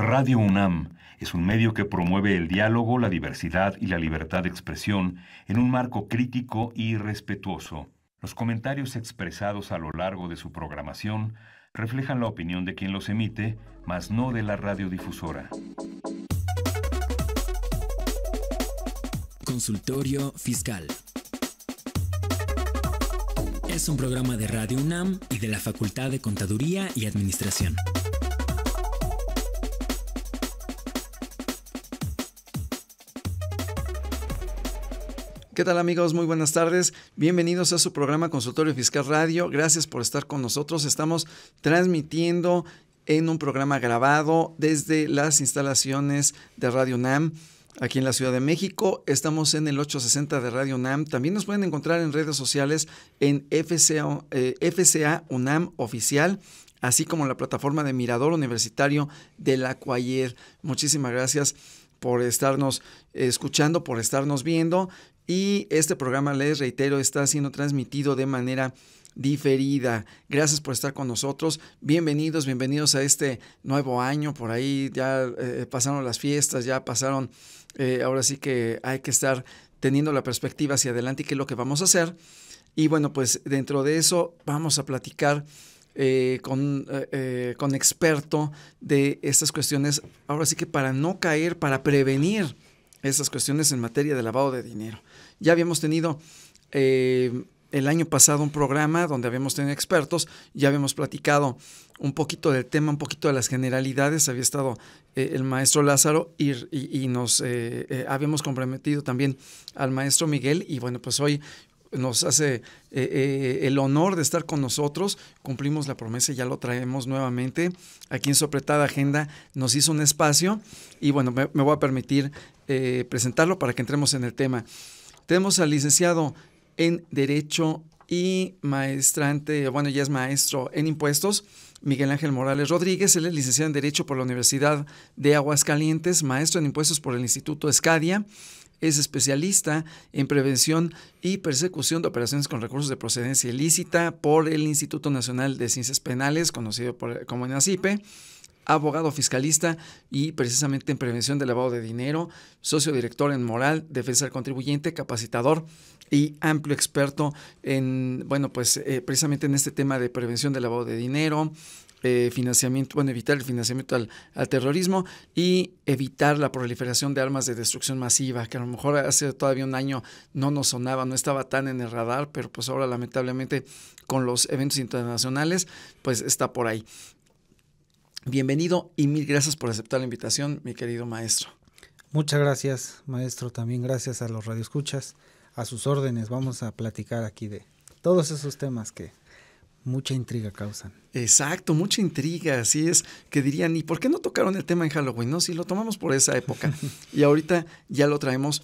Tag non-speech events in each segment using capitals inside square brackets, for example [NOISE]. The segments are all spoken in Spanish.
Radio UNAM es un medio que promueve el diálogo, la diversidad y la libertad de expresión en un marco crítico y respetuoso. Los comentarios expresados a lo largo de su programación reflejan la opinión de quien los emite, mas no de la radiodifusora. Consultorio Fiscal. Es un programa de Radio UNAM y de la Facultad de Contaduría y Administración. ¿Qué tal amigos? Muy buenas tardes. Bienvenidos a su programa Consultorio Fiscal Radio. Gracias por estar con nosotros. Estamos transmitiendo en un programa grabado desde las instalaciones de Radio UNAM Aquí en la Ciudad de México estamos en el 860 de Radio UNAM. También nos pueden encontrar en redes sociales en FCA, eh, FCA UNAM Oficial, así como en la plataforma de Mirador Universitario de la Cuayer. Muchísimas gracias por estarnos eh, escuchando, por estarnos viendo. Y este programa, les reitero, está siendo transmitido de manera diferida. Gracias por estar con nosotros. Bienvenidos, bienvenidos a este nuevo año. Por ahí ya eh, pasaron las fiestas, ya pasaron, eh, ahora sí que hay que estar teniendo la perspectiva hacia adelante y qué es lo que vamos a hacer. Y bueno, pues dentro de eso vamos a platicar eh, con, con experto de estas cuestiones, ahora sí que para no caer, para prevenir estas cuestiones en materia de lavado de dinero. Ya habíamos tenido eh, el año pasado un programa donde habíamos tenido expertos, ya habíamos platicado un poquito del tema, un poquito de las generalidades, había estado eh, el maestro Lázaro y, y, nos eh, habíamos comprometido también al maestro Miguel y bueno, pues hoy nos hace el honor de estar con nosotros, cumplimos la promesa y ya lo traemos nuevamente aquí en su apretada agenda, nos hizo un espacio y bueno, me, me voy a permitir presentarlo para que entremos en el tema. Tenemos al licenciado en Derecho y maestrante, bueno, ya es maestro en impuestos, Miguel Ángel Morales Rodríguez. Él es licenciado en Derecho por la Universidad de Aguascalientes, maestro en impuestos por el Instituto Escadia. Es especialista en prevención y persecución de operaciones con recursos de procedencia ilícita por el Instituto Nacional de Ciencias Penales, conocido por, como INACIPE abogado fiscalista y precisamente en prevención del lavado de dinero, socio director en moral, defensa del contribuyente, capacitador y amplio experto en, bueno, pues eh, precisamente en este tema de prevención del lavado de dinero, eh, financiamiento, bueno, evitar el financiamiento al, al, terrorismo y evitar la proliferación de armas de destrucción masiva, que a lo mejor hace todavía un año no nos sonaba, no estaba tan en el radar, pero pues ahora lamentablemente con los eventos internacionales, pues está por ahí. Bienvenido y mil gracias por aceptar la invitación, mi querido maestro. Muchas gracias, maestro. También gracias a los radioescuchas, a sus órdenes. Vamos a platicar aquí de todos esos temas que mucha intriga causan. Exacto, mucha intriga, así es, que dirían, ¿y por qué no tocaron el tema en Halloween? No, si lo tomamos por esa época [LAUGHS] y ahorita ya lo traemos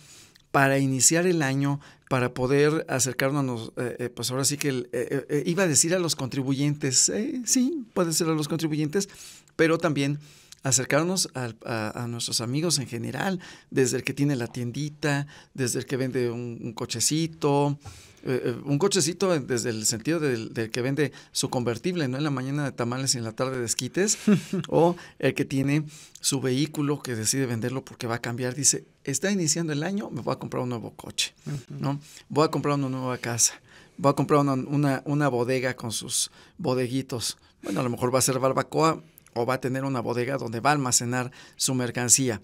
para iniciar el año, para poder acercarnos, eh, eh, pues ahora sí que eh, iba a decir a los contribuyentes, sí, puede ser a los contribuyentes, pero también acercarnos a, nuestros amigos en general, desde el que tiene la tiendita, desde el que vende un, cochecito, eh, eh, un cochecito desde el sentido del, que vende su convertible, ¿no? En la mañana de tamales y en la tarde de esquites, [LAUGHS] o el que tiene su vehículo que decide venderlo porque va a cambiar, dice, está iniciando el año, me voy a comprar un nuevo coche, ¿no? Voy a comprar una nueva casa, voy a comprar una, una bodega con sus bodeguitos. Bueno, a lo mejor va a ser barbacoa, o va a tener una bodega donde va a almacenar su mercancía.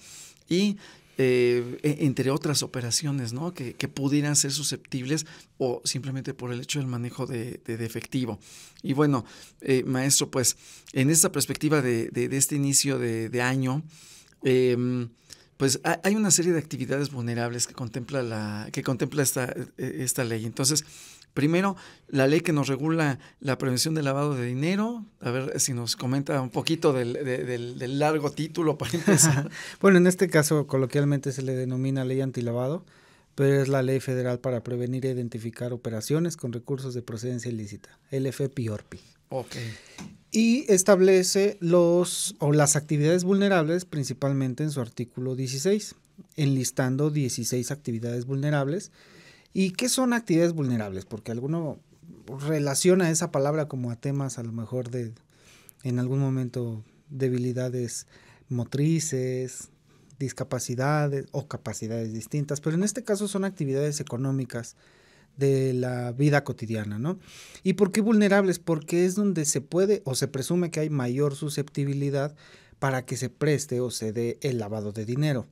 Y eh, e-, entre otras operaciones ¿no? que, pudieran ser susceptibles o simplemente por el hecho del manejo de, efectivo. Y bueno, eh, maestro, pues en esta perspectiva de, este inicio de, año, em, pues hay una serie de actividades vulnerables que contempla, la, que contempla esta e-, ley. Entonces, Primero, la ley que nos regula la prevención del lavado de dinero. A ver si nos comenta un poquito del, largo título para empezar. [LAUGHS] bueno, en este caso coloquialmente se le denomina ley antilavado, pero es la ley federal para prevenir e identificar operaciones con recursos de procedencia ilícita, LFPIORPI. Ok. Y establece los o las actividades vulnerables principalmente en su artículo 16, enlistando 16 actividades vulnerables ¿Y qué son actividades vulnerables? Porque alguno relaciona esa palabra como a temas a lo mejor de, en algún momento, debilidades motrices, discapacidades o capacidades distintas, pero en este caso son actividades económicas de la vida cotidiana, ¿no? ¿Y por qué vulnerables? Porque es donde se puede o se presume que hay mayor susceptibilidad para que se preste o se dé el lavado de dinero.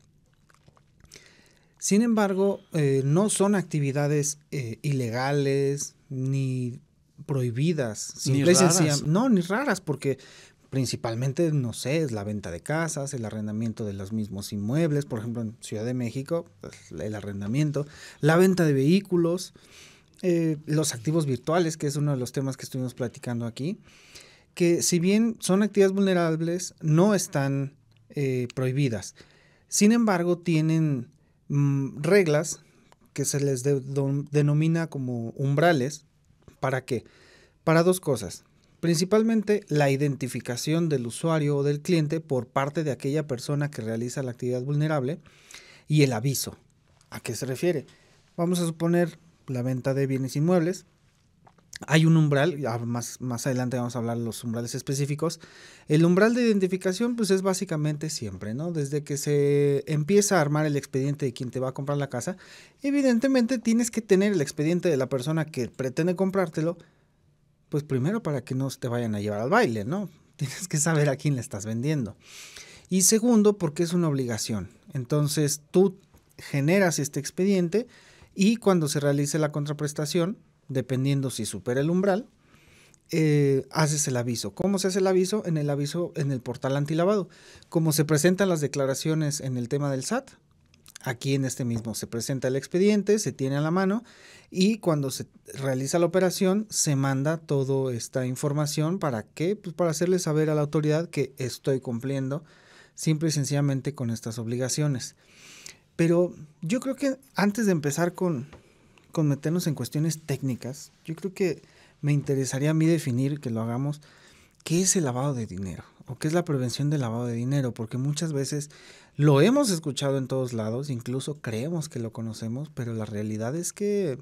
Sin embargo, eh, no son actividades eh, ilegales ni prohibidas. No, ni raras, porque principalmente, no sé, es la venta de casas, el arrendamiento de los mismos inmuebles, por ejemplo, en Ciudad de México, pues, el arrendamiento, la venta de vehículos, eh, los activos virtuales, que es uno de los temas que estuvimos platicando aquí, que si bien son actividades vulnerables, no están prohibidas. Sin embargo, tienen Mm, reglas que se les denomina como umbrales. ¿Para qué? Para dos cosas. Principalmente la identificación del usuario o del cliente por parte de aquella persona que realiza la actividad vulnerable y el aviso. ¿A qué se refiere? Vamos a suponer la venta de bienes inmuebles hay un umbral, más, más adelante vamos a hablar de los umbrales específicos. El umbral de identificación, pues es básicamente siempre, ¿no? Desde que se empieza a armar el expediente de quien te va a comprar la casa, evidentemente tienes que tener el expediente de la persona que pretende comprártelo, pues primero para que no te vayan a llevar al baile, ¿no? [LAUGHS] Tienes que saber a quién le estás vendiendo. Y segundo, porque es una obligación. Entonces tú generas este expediente y cuando se realice la contraprestación, dependiendo si supera el umbral, eh, haces el aviso. ¿Cómo se hace el aviso? En el aviso en el portal antilavado. Como se presentan las declaraciones en el tema del SAT, aquí en este mismo se presenta el expediente, se tiene a la mano y cuando se realiza la operación se manda toda esta información para qué? Pues para hacerle saber a la autoridad que estoy cumpliendo simple y sencillamente con estas obligaciones. Pero yo creo que antes de empezar con, con meternos en cuestiones técnicas, yo creo que me interesaría a mí definir, que lo hagamos, qué es el lavado de dinero o qué es la prevención del lavado de dinero, porque muchas veces lo hemos escuchado en todos lados, incluso creemos que lo conocemos, pero la realidad es que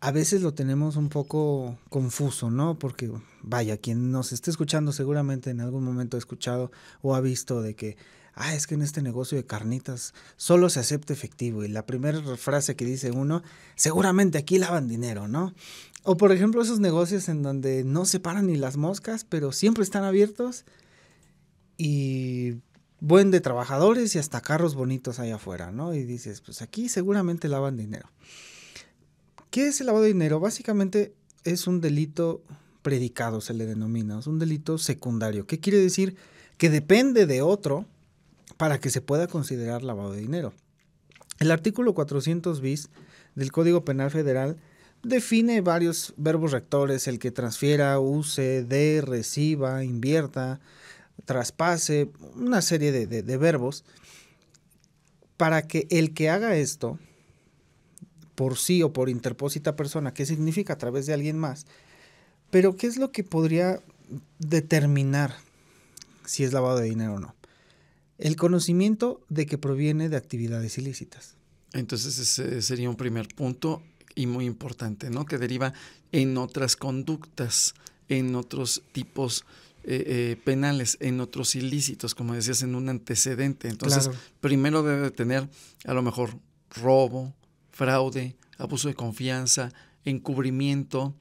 a veces lo tenemos un poco confuso, ¿no? Porque vaya, quien nos esté escuchando seguramente en algún momento ha escuchado o ha visto de que ah, es que en este negocio de carnitas solo se acepta efectivo. Y la primera frase que dice uno, seguramente aquí lavan dinero, ¿no? O por ejemplo esos negocios en donde no se paran ni las moscas, pero siempre están abiertos y buen de trabajadores y hasta carros bonitos allá afuera, ¿no? Y dices, pues aquí seguramente lavan dinero. ¿Qué es el lavado de dinero? Básicamente es un delito predicado, se le denomina, es un delito secundario. ¿Qué quiere decir? Que depende de otro para que se pueda considerar lavado de dinero. El artículo 400 bis del Código Penal Federal define varios verbos rectores, el que transfiera, use, dé, reciba, invierta, traspase, una serie de, verbos, para que el que haga esto, por sí o por interpósita persona, ¿qué significa a través de alguien más? Pero ¿qué es lo que podría determinar si es lavado de dinero o no? El conocimiento de que proviene de actividades ilícitas. Entonces ese sería un primer punto y muy importante, ¿no? Que deriva en otras conductas, en otros tipos eh, eh, penales, en otros ilícitos, como decías, en un antecedente. Entonces, primero debe tener a lo mejor robo, fraude, abuso de confianza, encubrimiento.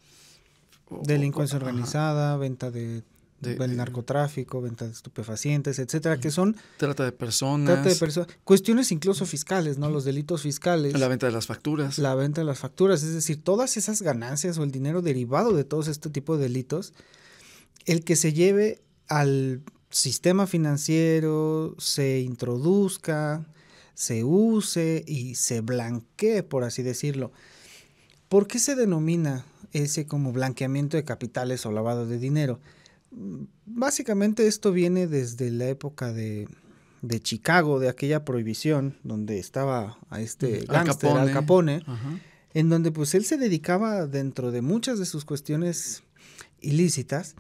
Delincuencia organizada, venta de el eh, narcotráfico, venta de estupefacientes, etcétera, que son trata de personas, de personas, cuestiones incluso fiscales, ¿no? Los delitos fiscales, la venta de las facturas, la venta de las facturas, es decir, todas esas ganancias o el dinero derivado de todos este tipo de delitos, el que se lleve al sistema financiero, se introduzca, se use y se blanquee, por así decirlo. ¿Por qué se denomina ese como blanqueamiento de capitales o lavado de dinero? Básicamente esto viene desde la época de, Chicago, de aquella prohibición, donde estaba a este mm, Al Capone, en donde pues él se dedicaba dentro de muchas de sus cuestiones ilícitas,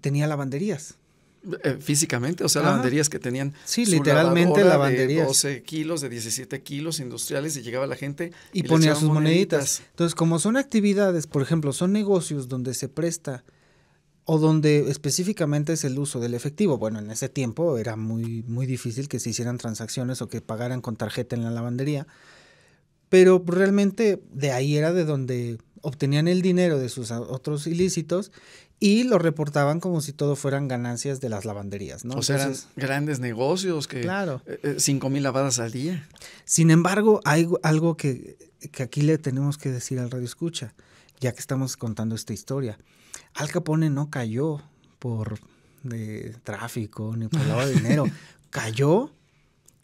tenía lavanderías. Eh, físicamente, o sea, lavanderías que tenían. Sí, literalmente lavanderías. De 12 kilos, de 17 kilos industriales y llegaba la gente. Y, ponía sus moneditas. Entonces, como son actividades, por ejemplo, son negocios donde se presta o donde específicamente es el uso del efectivo. Bueno, en ese tiempo era muy, muy difícil que se hicieran transacciones o que pagaran con tarjeta en la lavandería, pero realmente de ahí era de donde obtenían el dinero de sus otros ilícitos y lo reportaban como si todo fueran ganancias de las lavanderías, ¿no? O sea, eran grandes negocios que claro. Eh, eh, cinco mil lavadas al día. Sin embargo, hay algo que, que aquí le tenemos que decir al radio escucha, ya que estamos contando esta historia al Capone no cayó por tráfico ni por lavado de dinero. [LAUGHS] cayó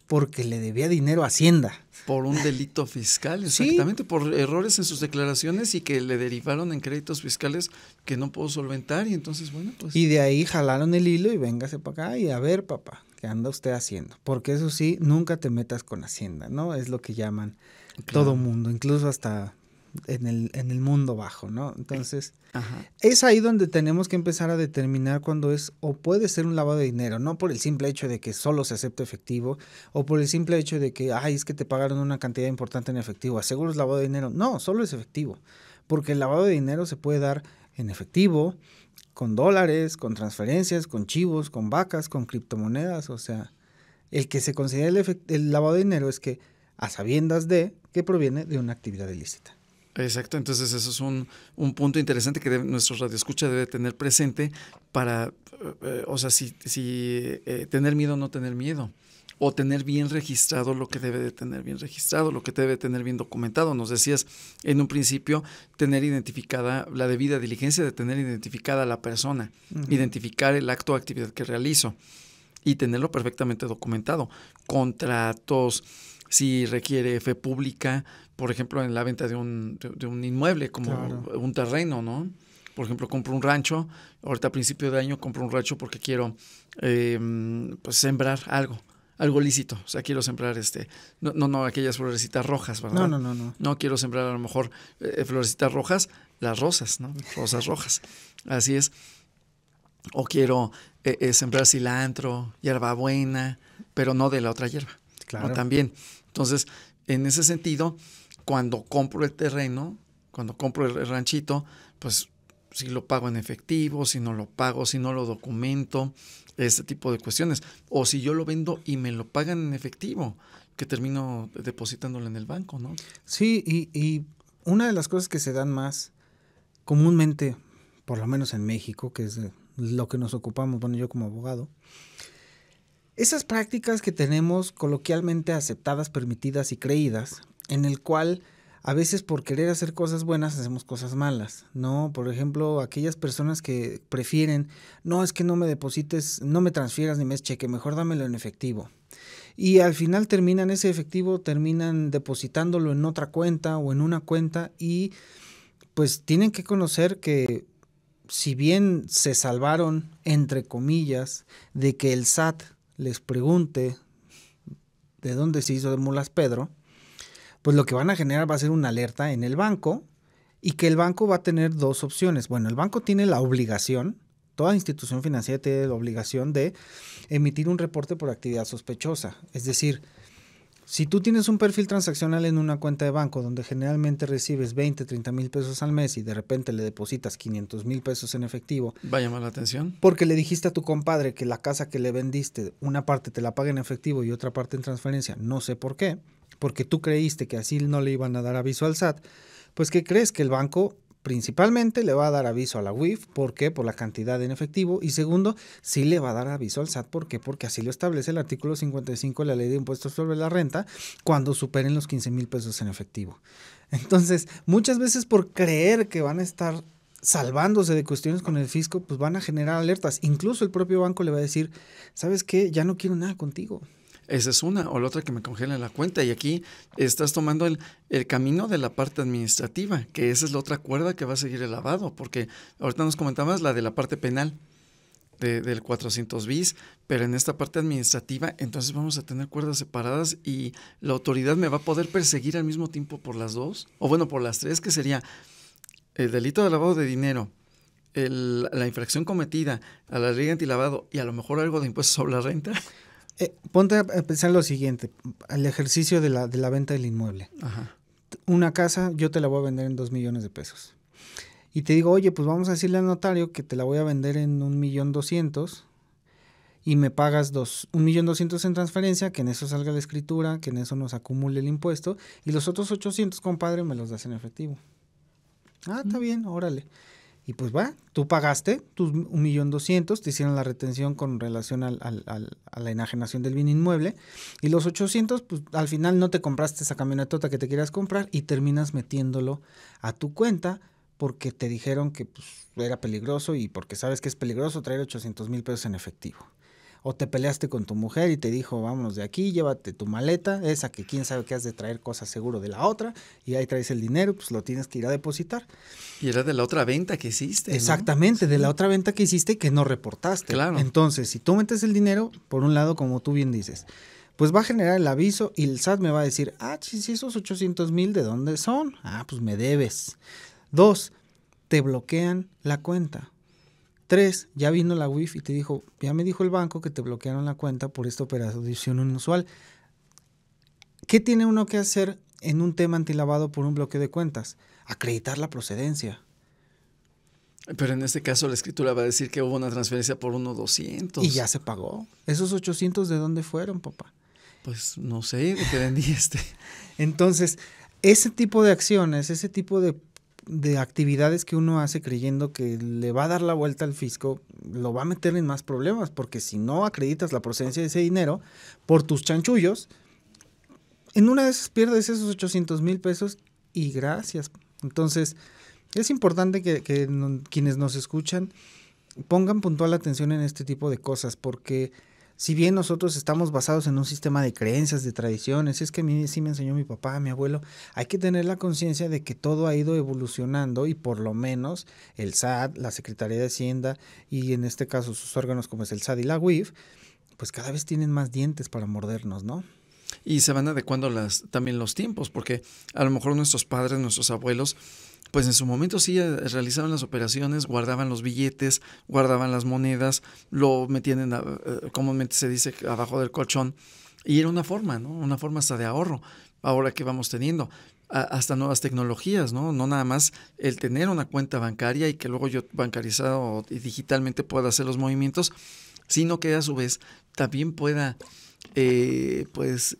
porque le debía dinero a Hacienda. Por un delito fiscal, exactamente, por errores en sus declaraciones y que le derivaron en créditos fiscales que no pudo solventar y entonces, bueno, pues... Y de ahí jalaron el hilo y véngase para acá y a ver, papá, ¿qué anda usted haciendo? Porque eso sí, nunca te metas con Hacienda, ¿no? Es lo que llaman todo mundo, incluso hasta en el, en el mundo bajo, ¿no? Entonces, es ahí donde tenemos que empezar a determinar cuándo es o puede ser un lavado de dinero, no por el simple hecho de que solo se acepte efectivo o por el simple hecho de que, ay, es que te pagaron una cantidad importante en efectivo, aseguro es lavado de dinero. No, solo es efectivo, porque el lavado de dinero se puede dar en efectivo, con dólares, con transferencias, con chivos, con vacas, con criptomonedas, o sea, el que se considera el lavado de dinero es que a sabiendas de que proviene de una actividad ilícita. Exacto, entonces eso es un, punto interesante que debe, nuestro radioescucha debe tener presente para, eh, eh, o sea, si, si eh, tener miedo o no tener miedo, o tener bien registrado lo que debe de tener bien registrado, lo que debe de tener bien documentado. Nos decías en un principio tener identificada la debida diligencia de tener identificada la persona, identificar el acto o actividad que realizo y tenerlo perfectamente documentado. Contratos, si requiere fe pública, por ejemplo, en la venta de un, de, un inmueble, como un terreno, ¿no? Por ejemplo, compro un rancho, ahorita a principio de año compro un rancho porque quiero eh, pues, sembrar algo algo lícito. O sea, quiero sembrar este, no, no, no aquellas florecitas rojas, ¿verdad? No, no, no, no. No quiero sembrar a lo mejor eh, florecitas rojas, las rosas, ¿no? Rosas rojas. Así es. O quiero eh, sembrar cilantro, hierbabuena, pero no de la otra hierba. Claro. También. Entonces, en ese sentido, cuando compro el terreno, cuando compro el ranchito, pues si lo pago en efectivo, si no lo pago, si no lo documento, este tipo de cuestiones. O si yo lo vendo y me lo pagan en efectivo, que termino depositándolo en el banco, ¿no? Sí, y, y una de las cosas que se dan más comúnmente, por lo menos en México, que es lo que nos ocupamos, bueno, yo como abogado, esas prácticas que tenemos coloquialmente aceptadas, permitidas y creídas, en el cual a veces por querer hacer cosas buenas hacemos cosas malas, ¿no? Por ejemplo, aquellas personas que prefieren, no es que no me deposites, no me transfieras ni me cheque, mejor dámelo en efectivo. Y al final terminan ese efectivo, terminan depositándolo en otra cuenta o en una cuenta y pues tienen que conocer que si bien se salvaron, entre comillas, de que el SAT les pregunte de dónde se hizo de mulas Pedro, pues lo que van a generar va a ser una alerta en el banco y que el banco va a tener dos opciones. Bueno, el banco tiene la obligación, toda institución financiera tiene la obligación de emitir un reporte por actividad sospechosa. Es decir, si tú tienes un perfil transaccional en una cuenta de banco donde generalmente recibes 20, 30 mil pesos al mes y de repente le depositas 500 mil pesos en efectivo. Va a llamar la atención. Porque le dijiste a tu compadre que la casa que le vendiste, una parte te la paga en efectivo y otra parte en transferencia. No sé por qué, porque tú creíste que así no le iban a dar aviso al SAT. Pues ¿qué crees? Que el banco principalmente le va a dar aviso a la WIF, ¿por qué? Por la cantidad en efectivo. Y segundo, sí le va a dar aviso al SAT, ¿por qué? Porque así lo establece el artículo 55 de la ley de impuestos sobre la renta cuando superen los 15 mil pesos en efectivo. Entonces, muchas veces por creer que van a estar salvándose de cuestiones con el fisco, pues van a generar alertas. Incluso el propio banco le va a decir, ¿sabes qué? Ya no quiero nada contigo. Esa es una, o la otra que me congela la cuenta. Y aquí estás tomando el, el, camino de la parte administrativa, que esa es la otra cuerda que va a seguir el lavado, porque ahorita nos comentabas la de la parte penal. del 400 bis, pero en esta parte administrativa, entonces vamos a tener cuerdas separadas y la autoridad me va a poder perseguir al mismo tiempo por las dos, o bueno, por las tres, que sería el delito de lavado de dinero, la infracción cometida a la ley antilavado y a lo mejor algo de impuestos sobre la renta. Eh, ponte a pensar lo siguiente, el ejercicio de la, de la venta del inmueble. Una casa yo te la voy a vender en dos millones de pesos. Y te digo, oye, pues vamos a decirle al notario que te la voy a vender en un millón doscientos y me pagas dos, un millón doscientos en transferencia, que en eso salga la escritura, que en eso nos acumule el impuesto, y los otros ochocientos, compadre, me los das en efectivo. Ah, está bien, órale. Y pues va, tú pagaste tus 1.200.000, te hicieron la retención con relación al, a la enajenación del bien inmueble. Y los 800, pues al final no te compraste esa camionetota que te querías comprar y terminas metiéndolo a tu cuenta porque te dijeron que pues, era peligroso y porque sabes que es peligroso traer ochocientos mil pesos en efectivo o te peleaste con tu mujer y te dijo, vámonos de aquí, llévate tu maleta, esa que quién sabe que has de traer cosas seguro de la otra, y ahí traes el dinero, pues lo tienes que ir a depositar. Y era de la otra venta que hiciste. Exactamente, de la otra venta que hiciste que no reportaste. Claro. Entonces, si tú metes el dinero, por un lado, como tú bien dices, pues va a generar el aviso y el SAT me va a decir, ah, si sí, esos 800 mil, ¿de dónde son? Ah, pues me debes. Dos, te bloquean la cuenta. Tres, ya vino la WIF y te dijo, ya me dijo el banco que te bloquearon la cuenta por esta operación inusual. ¿Qué tiene uno que hacer en un tema antilavado por un bloqueo de cuentas? Acreditar la procedencia. Pero en este caso la escritura va a decir que hubo una transferencia por unos 200. Y ya se pagó. ¿Esos 800 de dónde fueron, papá? Pues no sé, de qué vendiste. [LAUGHS] Entonces, ese tipo de acciones, ese tipo de de actividades que uno hace creyendo que le va a dar la vuelta al fisco, lo va a meter en más problemas, porque si no acreditas la procedencia de ese dinero por tus chanchullos, en una de esas pierdes esos 800 mil pesos y gracias. Entonces, es importante que, que quienes nos escuchan pongan puntual atención en este tipo de cosas, porque si bien nosotros estamos basados en un sistema de creencias, de tradiciones, es que a sí me enseñó mi papá, mi abuelo, hay que tener la conciencia de que todo ha ido evolucionando y por lo menos el SAT, la Secretaría de Hacienda y en este caso sus órganos como es el SAT y la UIF, pues cada vez tienen más dientes para mordernos, ¿no? Y se van adecuando las, también los tiempos, porque a lo mejor nuestros padres, nuestros abuelos, pues en su momento sí eh, realizaban las operaciones, guardaban los billetes, guardaban las monedas, lo metían, en, eh, comúnmente se dice, abajo del colchón. Y era una forma, ¿no? Una forma hasta de ahorro, ahora que vamos teniendo. hasta nuevas tecnologías, ¿no? No nada más el tener una cuenta bancaria y que luego yo bancarizado y digitalmente pueda hacer los movimientos, sino que a su vez también pueda, eh, pues,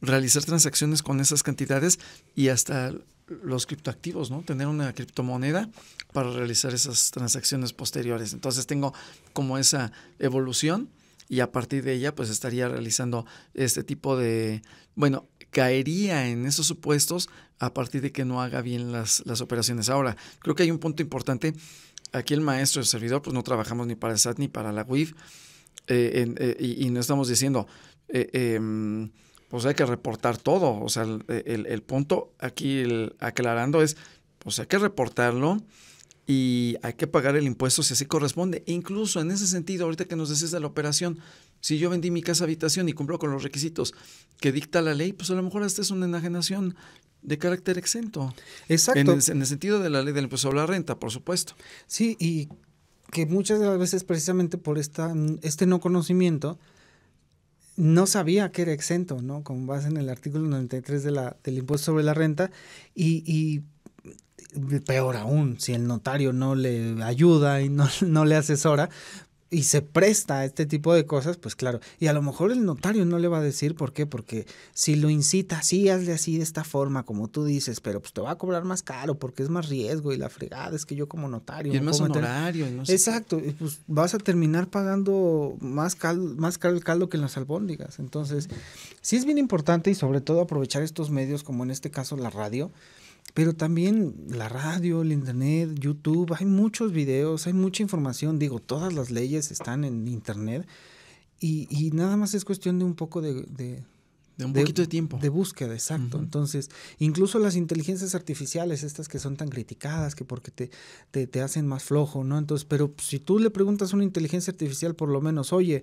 realizar transacciones con esas cantidades y hasta los criptoactivos, ¿no? Tener una criptomoneda para realizar esas transacciones posteriores. Entonces tengo como esa evolución y a partir de ella pues estaría realizando este tipo de, bueno, caería en esos supuestos a partir de que no haga bien las, las operaciones. Ahora, creo que hay un punto importante. Aquí el maestro y el servidor pues no trabajamos ni para el SAT ni para la WIF eh, eh, y, no estamos diciendo... Eh, em, pues hay que reportar todo. O sea, el, punto aquí aclarando es, pues hay que reportarlo y hay que pagar el impuesto si así corresponde. Incluso en ese sentido, ahorita que nos decís de la operación, si yo vendí mi casa habitación y cumplo con los requisitos que dicta la ley, pues a lo mejor esta es una enajenación de carácter exento. Exacto. En el, sentido de la ley del impuesto a la renta, por supuesto. Sí, y que muchas de las veces precisamente por esta, este no conocimiento, no sabía que era exento, ¿no? con base en el artículo 93 de la, del impuesto sobre la renta y, y peor aún, si el notario no le ayuda y no, [LAUGHS] no, le asesora, y se presta a este tipo de cosas, pues claro. Y a lo mejor el notario no le va a decir por qué, porque si lo incita, sí, hazle así de esta forma, como tú dices, pero pues te va a cobrar más caro porque es más riesgo y la fregada es que yo como notario. Y es más honorario. Exacto, y pues vas a terminar pagando más, más caro caldo que en las albóndigas. Entonces, sí es bien importante y sobre todo aprovechar estos medios, como en este caso la radio, pero también la radio, el internet, YouTube, hay muchos videos, hay mucha información. Digo, todas las leyes están en internet. Y, y nada más es cuestión de un poco de... de, un poquito de tiempo. De búsqueda, exacto. Entonces, incluso las inteligencias artificiales, estas que son tan criticadas, que porque te, te, te hacen más flojo, ¿no? Entonces, pero si tú le preguntas a una inteligencia artificial, por lo menos, oye,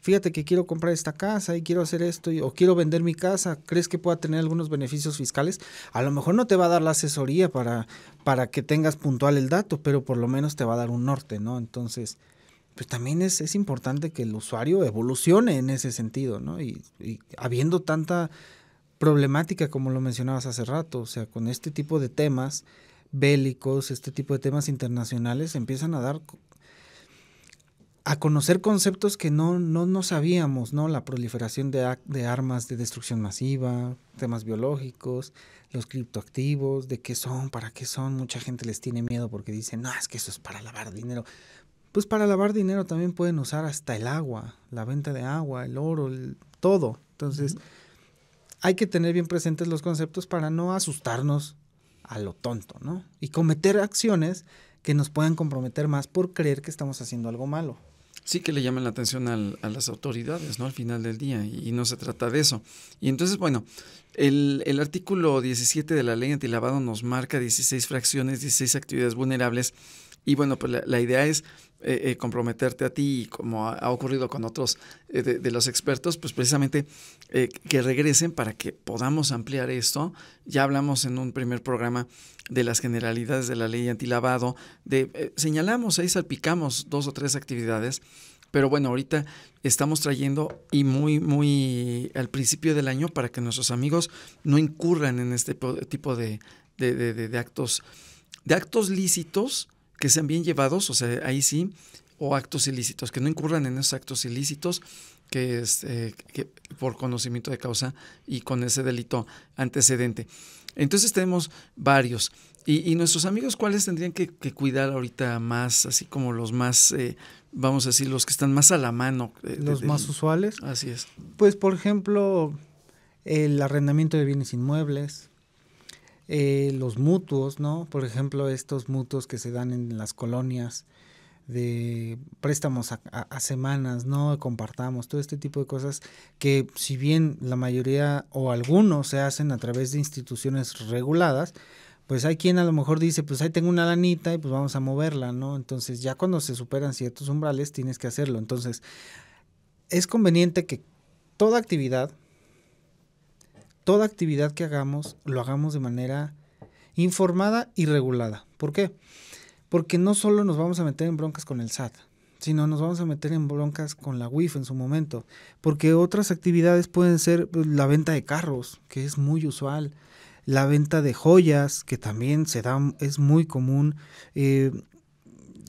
fíjate que quiero comprar esta casa y quiero hacer esto o quiero vender mi casa, ¿crees que pueda tener algunos beneficios fiscales? A lo mejor no te va a dar la asesoría para, para que tengas puntual el dato, pero por lo menos te va a dar un norte, ¿no? Entonces, pues también es, es importante que el usuario evolucione en ese sentido, ¿no? Y, y habiendo tanta problemática como lo mencionabas hace rato, o sea, con este tipo de temas bélicos, este tipo de temas internacionales, empiezan a dar a conocer conceptos que no, no, sabíamos, ¿no? La proliferación de, de, armas de destrucción masiva, temas biológicos, los criptoactivos, de qué son, para qué son. Mucha gente les tiene miedo porque dicen, no, es que eso es para lavar dinero. Pues para lavar dinero también pueden usar hasta el agua, la venta de agua, el oro, todo. Entonces, hay que tener bien presentes los conceptos para no asustarnos a lo tonto, ¿no? Y cometer acciones que nos puedan comprometer más por creer que estamos haciendo algo malo sí que le llaman la atención a las autoridades, ¿no? Al final del día, y, no se trata de eso. Y entonces, bueno, el, el artículo 17 de la ley antilavado nos marca 16 fracciones, 16 actividades vulnerables y bueno, pues la, idea es eh, eh, comprometerte a ti, como ha, ocurrido con otros eh, de, los expertos, pues precisamente que regresen para que podamos ampliar esto. Ya hablamos en un primer programa de las generalidades de la ley antilavado, de, señalamos, ahí salpicamos dos o tres actividades, pero bueno, ahorita estamos trayendo y muy, muy al principio del año para que nuestros amigos no incurran en este tipo de, de actos, de actos lícitos, que sean bien llevados, o sea, ahí sí, o actos ilícitos, que no incurran en esos actos ilícitos que es eh, que por conocimiento de causa y con ese delito antecedente. Entonces tenemos varios. ¿Y, y nuestros amigos cuáles tendrían que, cuidar ahorita más, así como los más, eh, vamos a decir, los que están más a la mano? Eh, los más usuales. Así es. Pues, por ejemplo, el arrendamiento de bienes inmuebles, eh, los mutuos, ¿no? Por ejemplo, estos mutuos que se dan en las colonias de préstamos a, a, semanas, ¿no? Compartamos, todo este tipo de cosas que si bien la mayoría o algunos se hacen a través de instituciones reguladas, pues hay quien a lo mejor dice, pues ahí tengo una lanita y pues vamos a moverla, ¿no? Entonces ya cuando se superan ciertos umbrales tienes que hacerlo. Entonces es conveniente que toda actividad toda actividad que hagamos lo hagamos de manera informada y regulada. ¿Por qué? Porque no solo nos vamos a meter en broncas con el SAT, sino nos vamos a meter en broncas con la WIF en su momento, porque otras actividades pueden ser pues, la venta de carros, que es muy usual, la venta de joyas, que también se es muy común, eh,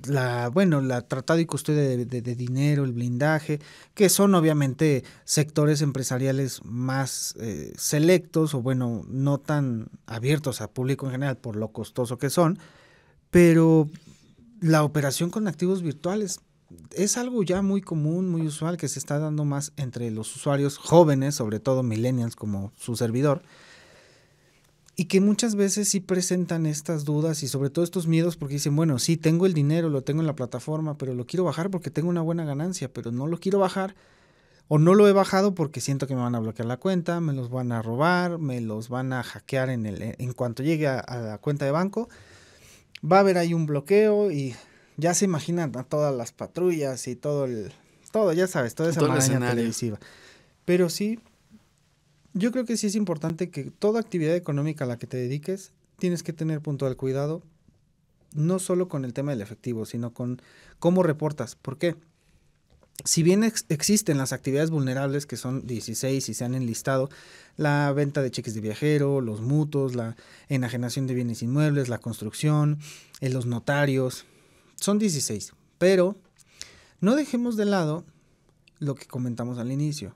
la, bueno, la tratado y custodia de, de, dinero, el blindaje, que son obviamente sectores empresariales más eh, selectos o bueno, no tan abiertos al público en general por lo costoso que son, pero la operación con activos virtuales es algo ya muy común, muy usual, que se está dando más entre los usuarios jóvenes, sobre todo millennials como su servidor, y que muchas veces sí presentan estas dudas y sobre todo estos miedos porque dicen, bueno, sí, tengo el dinero, lo tengo en la plataforma, pero lo quiero bajar porque tengo una buena ganancia, pero no lo quiero bajar o no lo he bajado porque siento que me van a bloquear la cuenta, me los van a robar, me los van a hackear en, el, en cuanto llegue a, la cuenta de banco. Va a haber ahí un bloqueo y ya se imaginan a todas las patrullas y todo el, todo, ya sabes, toda esa televisiva. Pero sí, yo creo que sí es importante que toda actividad económica a la que te dediques, tienes que tener punto puntual cuidado, no solo con el tema del efectivo, sino con cómo reportas. ¿Por qué? Si bien existen las actividades vulnerables, que son 16 y se han enlistado, la venta de cheques de viajero, los mutuos, la enajenación de bienes inmuebles, la construcción, eh, los notarios, son 16. Pero no dejemos de lado lo que comentamos al inicio.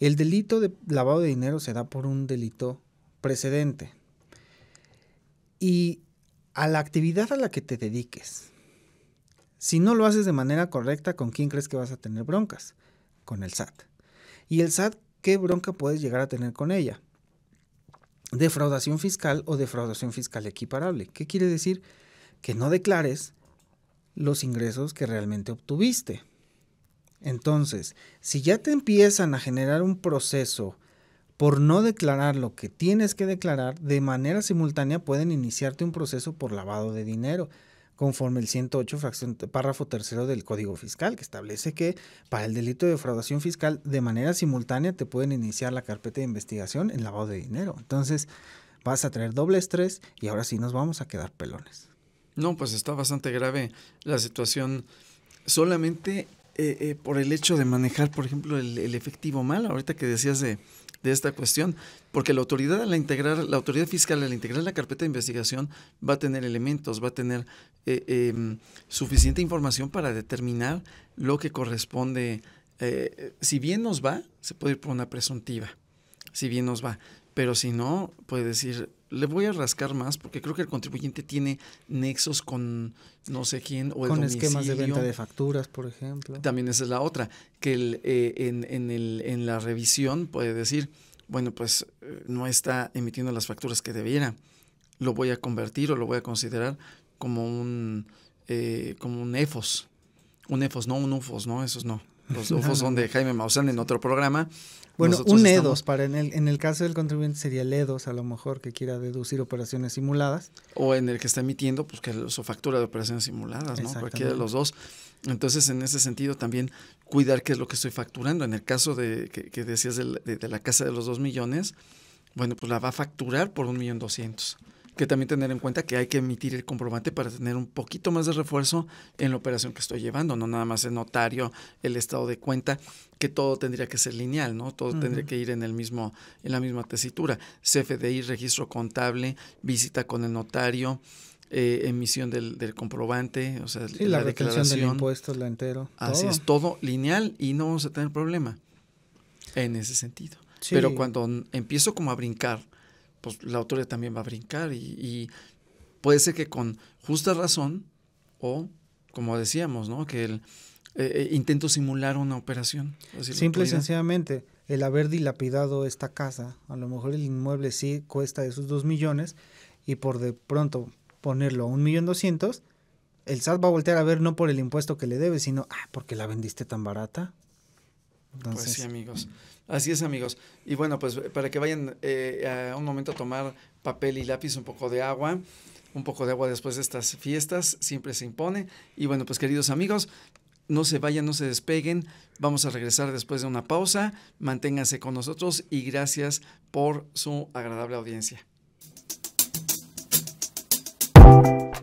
El delito de lavado de dinero se da por un delito precedente. Y a la actividad a la que te dediques, si no lo haces de manera correcta, ¿con quién crees que vas a tener broncas? Con el SAT. ¿Y el SAT qué bronca puedes llegar a tener con ella? Defraudación fiscal o defraudación fiscal equiparable. ¿Qué quiere decir? Que no declares los ingresos que realmente obtuviste. Entonces, si ya te empiezan a generar un proceso por no declarar lo que tienes que declarar, de manera simultánea pueden iniciarte un proceso por lavado de dinero, conforme el 108, fracción, párrafo tercero del Código Fiscal, que establece que para el delito de defraudación fiscal, de manera simultánea te pueden iniciar la carpeta de investigación en lavado de dinero. Entonces, vas a traer doble estrés y ahora sí nos vamos a quedar pelones. No, pues está bastante grave la situación. Solamente eh, eh, por el hecho de manejar, por ejemplo, el, efectivo mal, ahorita que decías de, esta cuestión, porque la autoridad al integrar, la autoridad fiscal al integrar la carpeta de investigación va a tener elementos, va a tener eh, em, suficiente información para determinar lo que corresponde. si bien nos va, se puede ir por una presuntiva, si bien nos va, pero si no, puede decir, le voy a rascar más porque creo que el contribuyente tiene nexos con no sé quién o el con esquemas de venta de facturas, por ejemplo. También esa es la otra, que el, eh, en, en, el, en, la revisión puede decir, bueno, pues eh, no está emitiendo las facturas que debiera, lo voy a convertir o lo voy a considerar como un, eh, como un EFOS, un EFOS, no un UFOS, no, esos no. Los ojos [LAUGHS] son de Jaime Maussan en otro programa. Bueno, un EDOS, e para en el, en el caso del contribuyente sería el EDOS, a lo mejor que quiera deducir operaciones simuladas. O en el que está emitiendo, pues que su factura de operaciones simuladas, ¿no? Cualquiera de los dos. Entonces, en ese sentido, también cuidar qué es lo que estoy facturando. En el caso de que, decías de, de, la casa de los dos millones, bueno, pues la va a facturar por un millón doscientos que también tener en cuenta que hay que emitir el comprobante para tener un poquito más de refuerzo en la operación que estoy llevando, no nada más el notario, el estado de cuenta, que todo tendría que ser lineal, ¿no? Todo tendría que ir en el mismo en la misma tesitura, CFDI, registro contable, visita con el notario, eh, emisión del, del, comprobante, o sea, la, declaración del impuesto, la entero. Así es, todo lineal y no vamos a tener problema en ese sentido. Pero cuando empiezo como a brincar pues la autoridad también va a brincar y, puede ser que con justa razón o, como decíamos, ¿no? Que el eh, eh, intento simular una operación. Simple y sencillamente, el haber dilapidado esta casa, a lo mejor el inmueble sí cuesta esos dos millones y por de pronto ponerlo a un millón doscientos, el SAT va a voltear a ver no por el impuesto que le debe, sino, ah, porque la vendiste tan barata. Entonces, pues sí, amigos. Así es, amigos. Y bueno, pues para que vayan eh, a un momento a tomar papel y lápiz, un poco de agua, un poco de agua después de estas fiestas, siempre se impone. Y bueno, pues queridos amigos, no se vayan, no se despeguen. Vamos a regresar después de una pausa. Manténganse con nosotros y gracias por su agradable audiencia.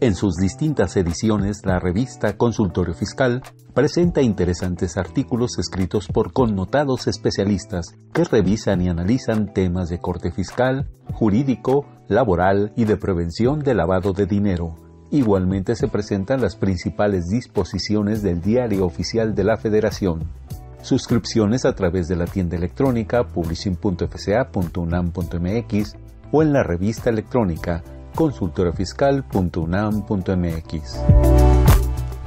En sus distintas ediciones, la revista Consultorio Fiscal presenta interesantes artículos escritos por connotados especialistas que revisan y analizan temas de corte fiscal, jurídico, laboral y de prevención de lavado de dinero. Igualmente se presentan las principales disposiciones del Diario Oficial de la Federación. Suscripciones a través de la tienda electrónica publishing.fca.unam.mx o en la revista electrónica consultorafiscal.unam.mx.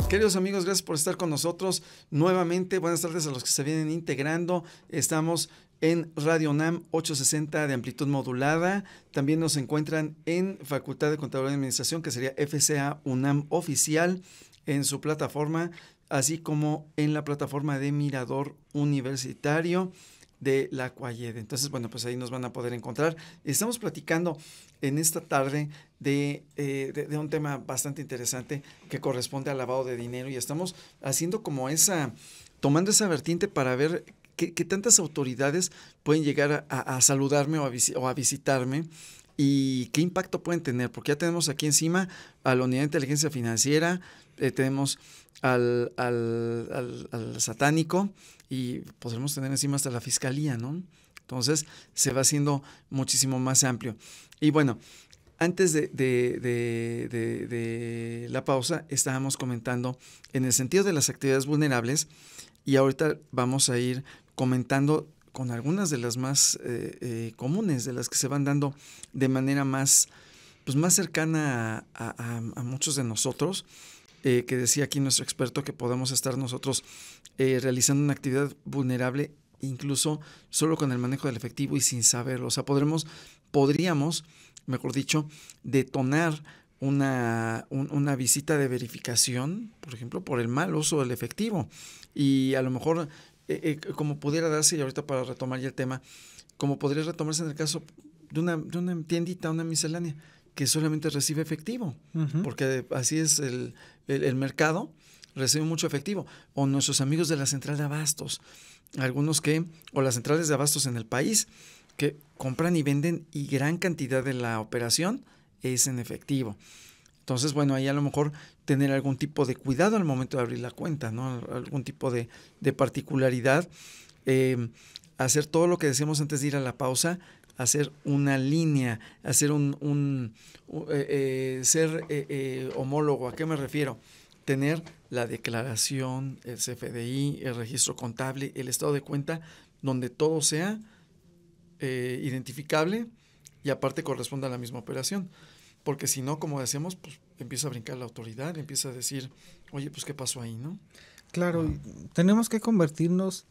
Queridos amigos, gracias por estar con nosotros nuevamente. Buenas tardes a los que se vienen integrando. Estamos en Radio NAM 860 de amplitud modulada. También nos encuentran en Facultad de Contador y Administración, que sería FCA UNAM oficial, en su plataforma, así como en la plataforma de Mirador Universitario de la Cuayede. Entonces, bueno, pues ahí nos van a poder encontrar. Estamos platicando en esta tarde eh, de, un tema bastante interesante que corresponde al lavado de dinero y estamos haciendo como esa, tomando esa vertiente para ver qué, tantas autoridades pueden llegar a, saludarme o a, visitarme y qué impacto pueden tener, porque ya tenemos aquí encima a la Unidad de Inteligencia Financiera, eh, tenemos al, al, satánico, y podremos tener encima hasta la fiscalía, ¿no? Entonces se va haciendo muchísimo más amplio. Y bueno, antes de, la pausa estábamos comentando en el sentido de las actividades vulnerables y ahorita vamos a ir comentando con algunas de las más eh, eh, comunes, de las que se van dando de manera más, pues más cercana a, muchos de nosotros, eh, que decía aquí nuestro experto que podemos estar nosotros eh, realizando una actividad vulnerable incluso solo con el manejo del efectivo y sin saberlo. O sea, podremos, podríamos, mejor dicho, detonar una, una, visita de verificación, por ejemplo, por el mal uso del efectivo. Y a lo mejor, eh, eh, como pudiera darse, y ahorita para retomar ya el tema, como podría retomarse en el caso de una, de una tiendita, una miscelánea, que solamente recibe efectivo, porque así es el mercado recibe mucho efectivo. O nuestros amigos de la central de abastos, algunos que, o las centrales de abastos en el país, que compran y venden y gran cantidad de la operación es en efectivo. Entonces, bueno, ahí a lo mejor tener algún tipo de cuidado al momento de abrir la cuenta, ¿no? Algún tipo de, particularidad. Em, hacer todo lo que decíamos antes de ir a la pausa, hacer una línea, hacer un, eh, eh, ser eh, homólogo. ¿A qué me refiero? Tener la declaración, el CFDI, el registro contable, el estado de cuenta, donde todo sea eh, identificable y aparte corresponda a la misma operación. Porque si no, como decimos pues empieza a brincar la autoridad, empieza a decir, oye, pues qué pasó ahí, ¿no? Claro, tenemos que convertirnos,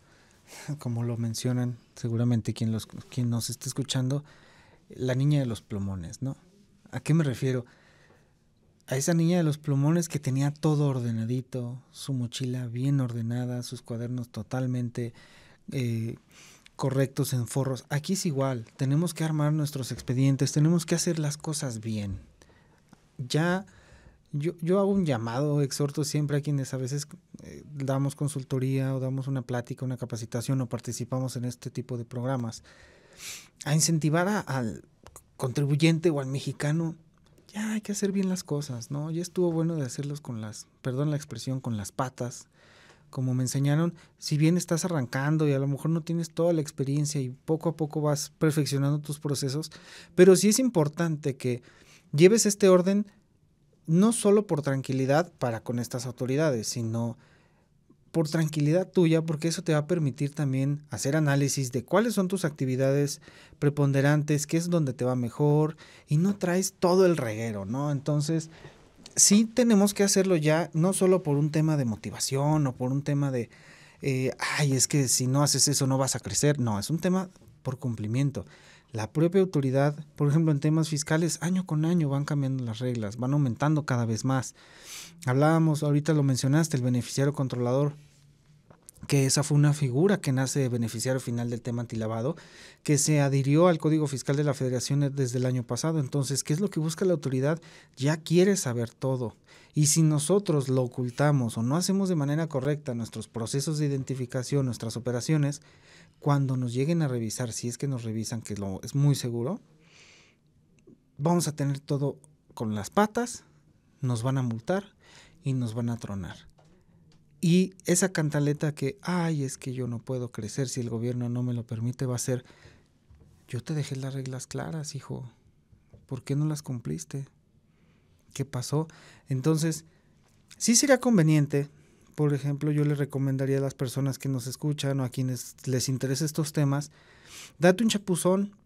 [LAUGHS] como lo mencionan seguramente quien, los, quien nos está escuchando, la niña de los plomones, ¿no? ¿A qué me refiero? a esa niña de los plumones que tenía todo ordenadito, su mochila bien ordenada, sus cuadernos totalmente eh, correctos en forros. Aquí es igual, tenemos que armar nuestros expedientes, tenemos que hacer las cosas bien. Ya, yo, hago un llamado, exhorto siempre a quienes a veces eh, damos consultoría o damos una plática, una capacitación o participamos en este tipo de programas, a incentivar al contribuyente o al mexicano hay que hacer bien las cosas, ¿no? Ya estuvo bueno de hacerlos con las, perdón la expresión, con las patas, como me enseñaron, si bien estás arrancando y a lo mejor no tienes toda la experiencia y poco a poco vas perfeccionando tus procesos, pero sí es importante que lleves este orden no solo por tranquilidad para con estas autoridades, sino por tranquilidad tuya, porque eso te va a permitir también hacer análisis de cuáles son tus actividades preponderantes, qué es donde te va mejor, y no traes todo el reguero, ¿no? Entonces, sí tenemos que hacerlo ya, no solo por un tema de motivación o por un tema de, eh, ay, es que si no haces eso no vas a crecer, no, es un tema por cumplimiento la propia autoridad, por ejemplo, en temas fiscales, año con año van cambiando las reglas, van aumentando cada vez más. Hablábamos, ahorita lo mencionaste, el beneficiario controlador, que esa fue una figura que nace de beneficiario final del tema antilavado, que se adhirió al Código Fiscal de la Federación desde el año pasado. Entonces, ¿qué es lo que busca la autoridad? Ya quiere saber todo. Y si nosotros lo ocultamos o no hacemos de manera correcta nuestros procesos de identificación, nuestras operaciones, cuando nos lleguen a revisar, si es que nos revisan, que lo, es muy seguro, vamos a tener todo con las patas, nos van a multar y nos van a tronar. Y esa cantaleta que, ay, es que yo no puedo crecer si el gobierno no me lo permite, va a ser, yo te dejé las reglas claras, hijo, ¿por qué no las cumpliste? ¿Qué pasó? Entonces, sí sería conveniente por ejemplo, yo le recomendaría a las personas que nos escuchan o a quienes les interesa estos temas, date un chapuzón,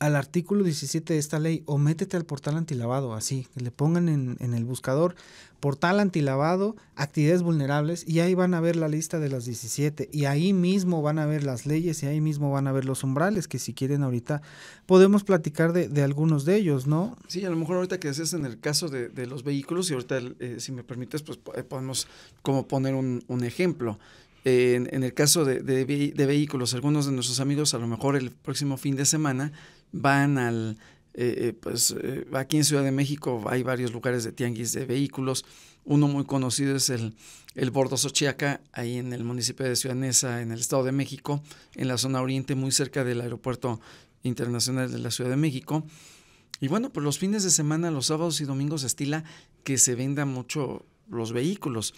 al artículo 17 de esta ley o métete al portal antilavado, así, que le pongan en, en, el buscador portal antilavado, actividades vulnerables y ahí van a ver la lista de las 17 y ahí mismo van a ver las leyes y ahí mismo van a ver los umbrales que si quieren ahorita podemos platicar de, de algunos de ellos, ¿no? Sí, a lo mejor ahorita que decías en el caso de, los vehículos y ahorita eh, si me permites pues eh, podemos como poner un, ejemplo. en, el caso de, de vehículos, algunos de nuestros amigos a lo mejor el próximo fin de semana van al, eh, eh, pues eh, aquí en Ciudad de México hay varios lugares de tianguis de vehículos. Uno muy conocido es el, el sochiaca ahí en el municipio de Ciudad Neza, en el Estado de México, en la zona oriente, muy cerca del aeropuerto internacional de la Ciudad de México. Y bueno, pues los fines de semana, los sábados y domingos, estila que se vendan mucho los vehículos.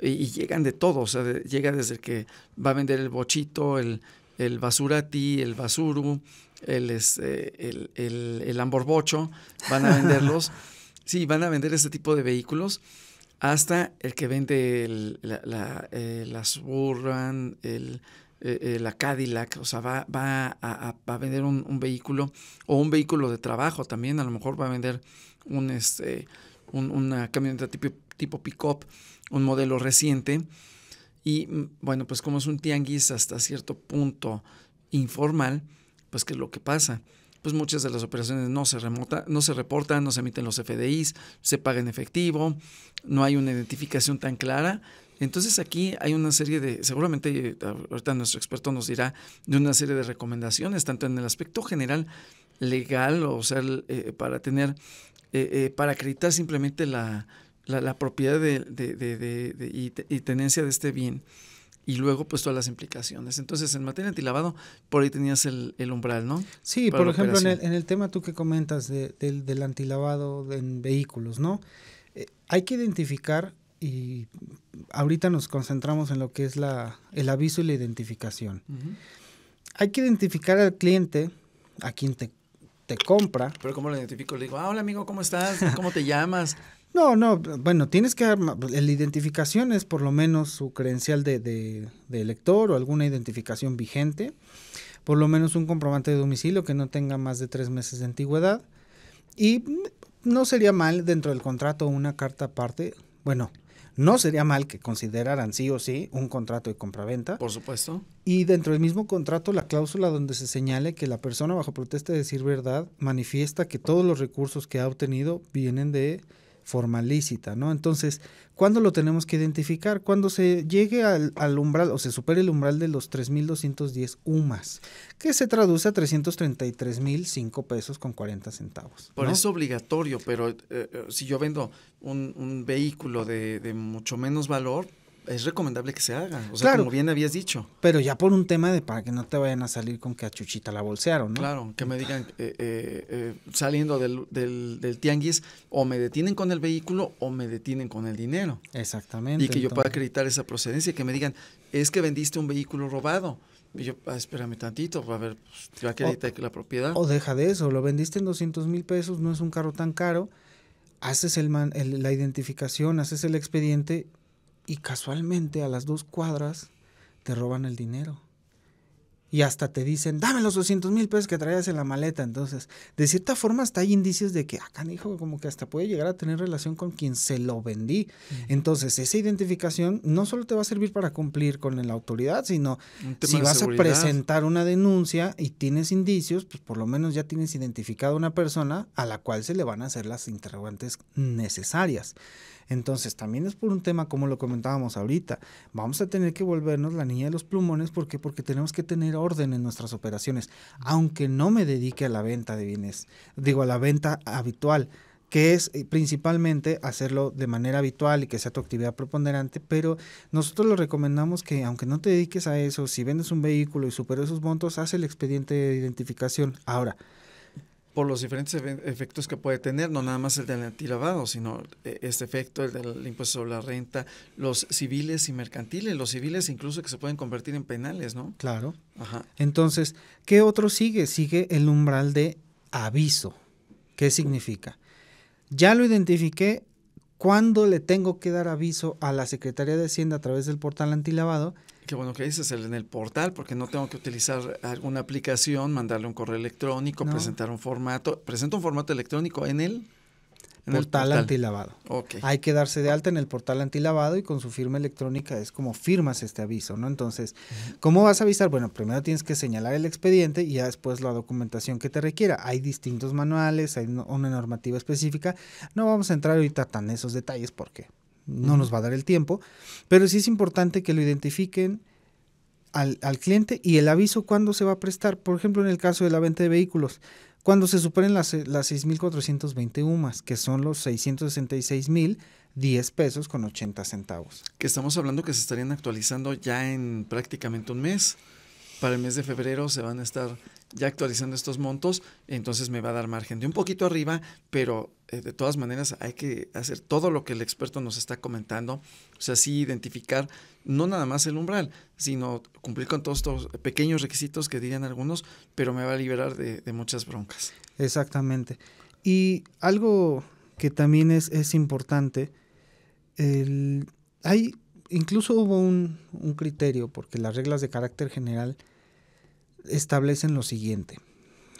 Y, llegan de todo, o sea, llega desde el que va a vender el bochito, el, el basurati, el basuru, este, el, el, el, Amborbocho, van a venderlos. [LAUGHS] sí, van a vender este tipo de vehículos hasta el que vende las la, la, eh, Suburban, eh, eh, la Cadillac, o sea, va, a, vender un, vehículo o un vehículo de trabajo también, a lo mejor va a vender un, este, una camioneta tipo, tipo pick-up, un modelo reciente. Y mm, bueno, pues como es un tianguis hasta cierto punto informal, pues ¿qué es lo que pasa? Pues muchas de las operaciones no se, remota, no se reportan, no se emiten los FDIs, se paga en efectivo, no hay una identificación tan clara. Entonces aquí hay una serie de, seguramente ahorita nuestro experto nos dirá de una serie de recomendaciones, tanto en el aspecto general legal, o sea, eh, para tener, eh, eh, para acreditar simplemente la, la, propiedad de, de, de, y tenencia de este bien y luego pues todas las implicaciones. Entonces, en materia de antilavado, por ahí tenías el, umbral, ¿no? Sí, por ejemplo, en el, tema tú que comentas del, antilavado en vehículos, ¿no? Eh, hay que identificar y ahorita nos concentramos en lo que es la, el aviso y la identificación. Hay que identificar al cliente, a quien te, compra. Pero ¿cómo lo identifico? Le digo, ah, hola amigo, ¿cómo estás? ¿Cómo te llamas? No, no, bueno, tienes que la identificación es por lo menos su credencial de, de, de, elector o alguna identificación vigente, por lo menos un comprobante de domicilio que no tenga más de tres meses de antigüedad y no sería mal dentro del contrato una carta aparte, bueno, no sería mal que consideraran sí o sí un contrato de compraventa. Por supuesto. Y dentro del mismo contrato la cláusula donde se señale que la persona bajo protesta de decir verdad manifiesta que todos los recursos que ha obtenido vienen de forma lícita, ¿no? Entonces, ¿cuándo lo tenemos que identificar? Cuando se llegue al, umbral o se supere el umbral de los 3.210 UMAS, que se traduce a 333.005 pesos con 40 centavos. Por eso es obligatorio, pero eh, eh, si yo vendo un, vehículo de mucho menos valor, es recomendable que se haga, o sea, como bien habías dicho. Pero ya por un tema de para que no te vayan a salir con que a Chuchita la bolsearon, ¿no? Claro, que me digan eh, eh, eh, saliendo del, del, tianguis, o me detienen con el vehículo o me detienen con el dinero. Exactamente. Y que yo pueda acreditar esa procedencia, que me digan, es que vendiste un vehículo robado. Y yo, ah, espérame tantito, a ver, va a acreditar la propiedad. O deja de eso, lo vendiste en 200 mil pesos, no es un carro tan caro haces el el, la identificación, haces el expediente y casualmente a las dos cuadras te roban el dinero. Y hasta te dicen, dame los 200 mil pesos que traías en la maleta. Entonces, de cierta forma, hasta hay indicios de que, acá, ah, ni hijo, como que hasta puede llegar a tener relación con quien se lo vendí. Entonces, esa identificación no solo te va a servir para cumplir con la autoridad, sino si vas a presentar una denuncia y tienes indicios, pues por lo menos ya tienes identificada una persona a la cual se le van a hacer las interrogantes necesarias. Entonces, también es por un tema, como lo comentábamos ahorita, vamos a tener que volvernos la niña de los plumones, ¿por Porque tenemos que tener orden en nuestras operaciones, aunque no me dedique a la venta de bienes, digo, a la venta habitual que es eh, principalmente hacerlo de manera habitual y que sea tu actividad preponderante, pero nosotros lo recomendamos que aunque no te dediques a eso, si vendes un vehículo y superas esos montos, haz el expediente de identificación. Ahora, por los diferentes efectos que puede tener, no nada más el del antilavado, sino eh, este efecto, el del impuesto sobre la renta, los civiles y mercantiles, los civiles incluso que se pueden convertir en penales, ¿no? Claro. Entonces, ¿qué otro sigue? Sigue el umbral de aviso. ¿Qué significa? Ya lo identifiqué, ¿cuándo le tengo que dar aviso a la Secretaría de Hacienda a través del portal antilavado? Qué bueno que dices en el portal, porque no tengo que utilizar alguna aplicación, mandarle un correo electrónico, presentar un formato. Presento un formato electrónico en el portal, portal, antilavado. Hay que darse de alta en el portal antilavado y con su firma electrónica es como firmas este aviso, ¿no? Entonces, ¿cómo vas a avisar? Bueno, primero tienes que señalar el expediente y ya después la documentación que te requiera. Hay distintos manuales, hay una normativa específica. No vamos a entrar ahorita tan en esos detalles porque no nos va a dar el tiempo, pero sí es importante que lo identifiquen al, cliente y el aviso cuándo se va a prestar. Por ejemplo, en el caso de la venta de vehículos, cuando se superen las, las 6.420 UMAS, que son los 666,010 pesos con 80 centavos. Que estamos hablando que se estarían actualizando ya en prácticamente un mes para el mes de febrero se van a estar ya actualizando estos montos, entonces me va a dar margen de un poquito arriba, pero eh, de todas maneras hay que hacer todo lo que el experto nos está comentando, o sea, sí identificar no nada más el umbral, sino cumplir con todos estos pequeños requisitos que dirían algunos, pero me va a liberar de, muchas broncas. Exactamente. Y algo que también es, es importante, el, hay incluso hubo un, criterio, porque las reglas de carácter general establecen lo siguiente,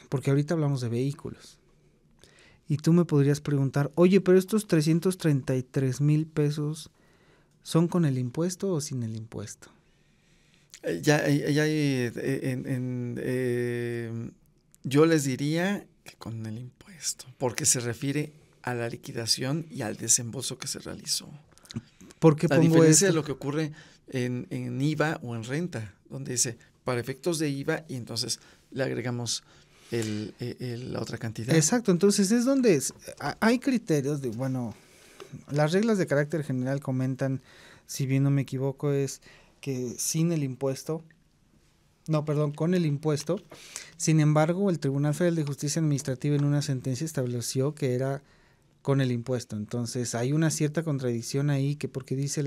porque ahorita hablamos de vehículos. Y tú me podrías preguntar, oye, pero estos 333 mil pesos son con el impuesto o sin el impuesto. Eh, ya, eh, eh, yo les diría que con el impuesto, porque se refiere a la liquidación y al desembolso que se realizó. ¿Por diferencia de lo que ocurre en, IVA o en renta, donde dice para efectos de IVA y entonces le agregamos el, e, la otra cantidad. Exacto, entonces es donde hay criterios de, bueno, las reglas de carácter general comentan, si bien no me equivoco, es que sin el impuesto, no, perdón, con el impuesto, sin embargo, el Tribunal Federal de Justicia Administrativa en una sentencia estableció que era con el impuesto. Entonces hay una cierta contradicción ahí que porque dice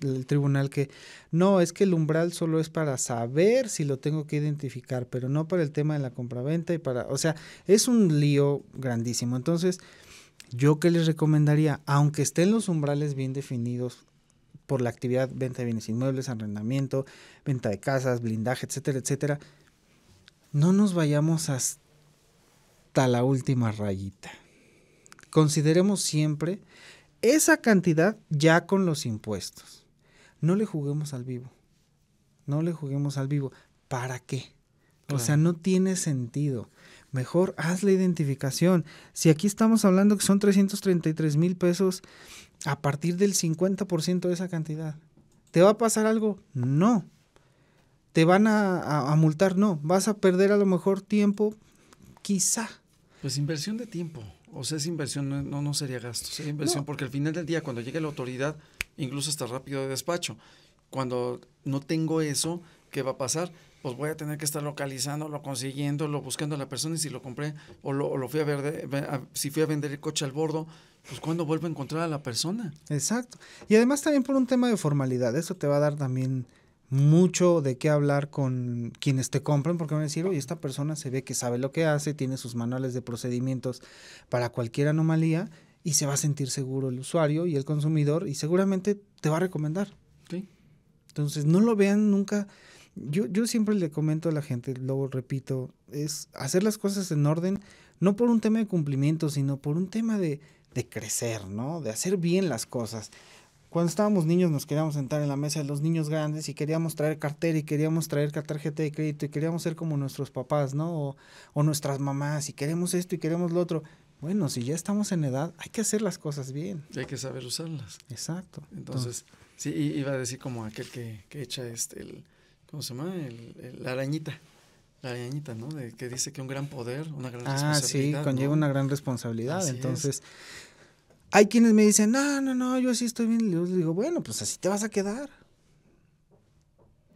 el tribunal que no, es que el umbral solo es para saber si lo tengo que identificar, pero no para el tema de la compraventa y para, o sea, es un lío grandísimo. Entonces, yo que les recomendaría, aunque estén los umbrales bien definidos por la actividad venta de bienes inmuebles, arrendamiento, venta de casas, blindaje, etcétera, etcétera, no nos vayamos hasta la última rayita. Consideremos siempre esa cantidad ya con los impuestos. No le juguemos al vivo. No le juguemos al vivo. ¿Para qué? O sea, no tiene sentido. Mejor haz la identificación. Si aquí estamos hablando que son 333 mil pesos a partir del 50% de esa cantidad, ¿te va a pasar algo? No. ¿Te van a, a, multar? No. ¿Vas a perder a lo mejor tiempo? Quizá. Pues inversión de tiempo. O sea, esa inversión, no, no sería gasto, sería inversión, porque al final del día, cuando llegue la autoridad, incluso hasta rápido de despacho, cuando no tengo eso, ¿qué va a pasar? Pues voy a tener que estar localizándolo, consiguiéndolo, buscando a la persona y si lo compré o lo, fui a ver, si fui a vender el coche al bordo, pues cuando vuelvo a encontrar a la persona. Exacto. Y además también por un tema de formalidad, eso te va a dar también mucho de qué hablar con quienes te compran porque van a decir, oye, esta persona se ve que sabe lo que hace, tiene sus manuales de procedimientos para cualquier anomalía y se va a sentir seguro el usuario y el consumidor y seguramente te va a recomendar. ¿Sí? Entonces, no lo vean nunca. Yo, yo siempre le comento a la gente, luego repito, es hacer las cosas en orden, no por un tema de cumplimiento, sino por un tema de, de crecer, ¿no? De hacer bien las cosas. Cuando estábamos niños nos queríamos sentar en la mesa de los niños grandes y queríamos traer cartera y queríamos traer tarjeta de crédito y queríamos ser como nuestros papás, ¿no? O, nuestras mamás y queremos esto y queremos lo otro. Bueno, si ya estamos en edad, hay que hacer las cosas bien. Y hay que saber usarlas. Exacto. Entonces, sí, iba a decir como aquel que, que echa este, el, ¿cómo se llama? El, la arañita. La arañita, ¿no? De, que dice que un gran poder, una gran responsabilidad. Ah, sí, conlleva una gran responsabilidad. Entonces... Hay quienes me dicen, no, no, no, yo así estoy bien. Yo les digo, bueno, pues así te vas a quedar.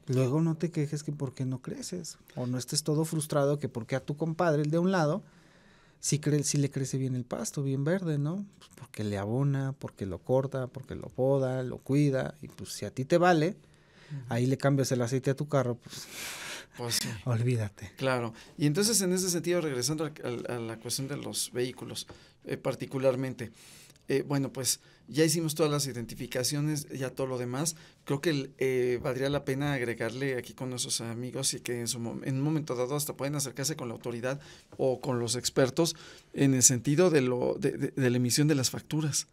Luego no te quejes que por qué no creces. O no estés todo frustrado que porque a tu compadre, el de un lado, sí, cre sí le crece bien el pasto, bien verde, ¿no? Pues, porque le abona, porque lo corta, porque lo poda, lo cuida. Y pues si a ti te vale, ahí le cambias el aceite a tu carro, pues pues [LAUGHS] Olvídate. Claro. Y entonces, en ese sentido, regresando a, la cuestión de los vehículos, eh, particularmente, eh, bueno, pues ya hicimos todas las identificaciones, ya todo lo demás. Creo que eh, valdría la pena agregarle aquí con nuestros amigos y que en, un momento dado hasta pueden acercarse con la autoridad o con los expertos en el sentido de, de, la emisión de las facturas,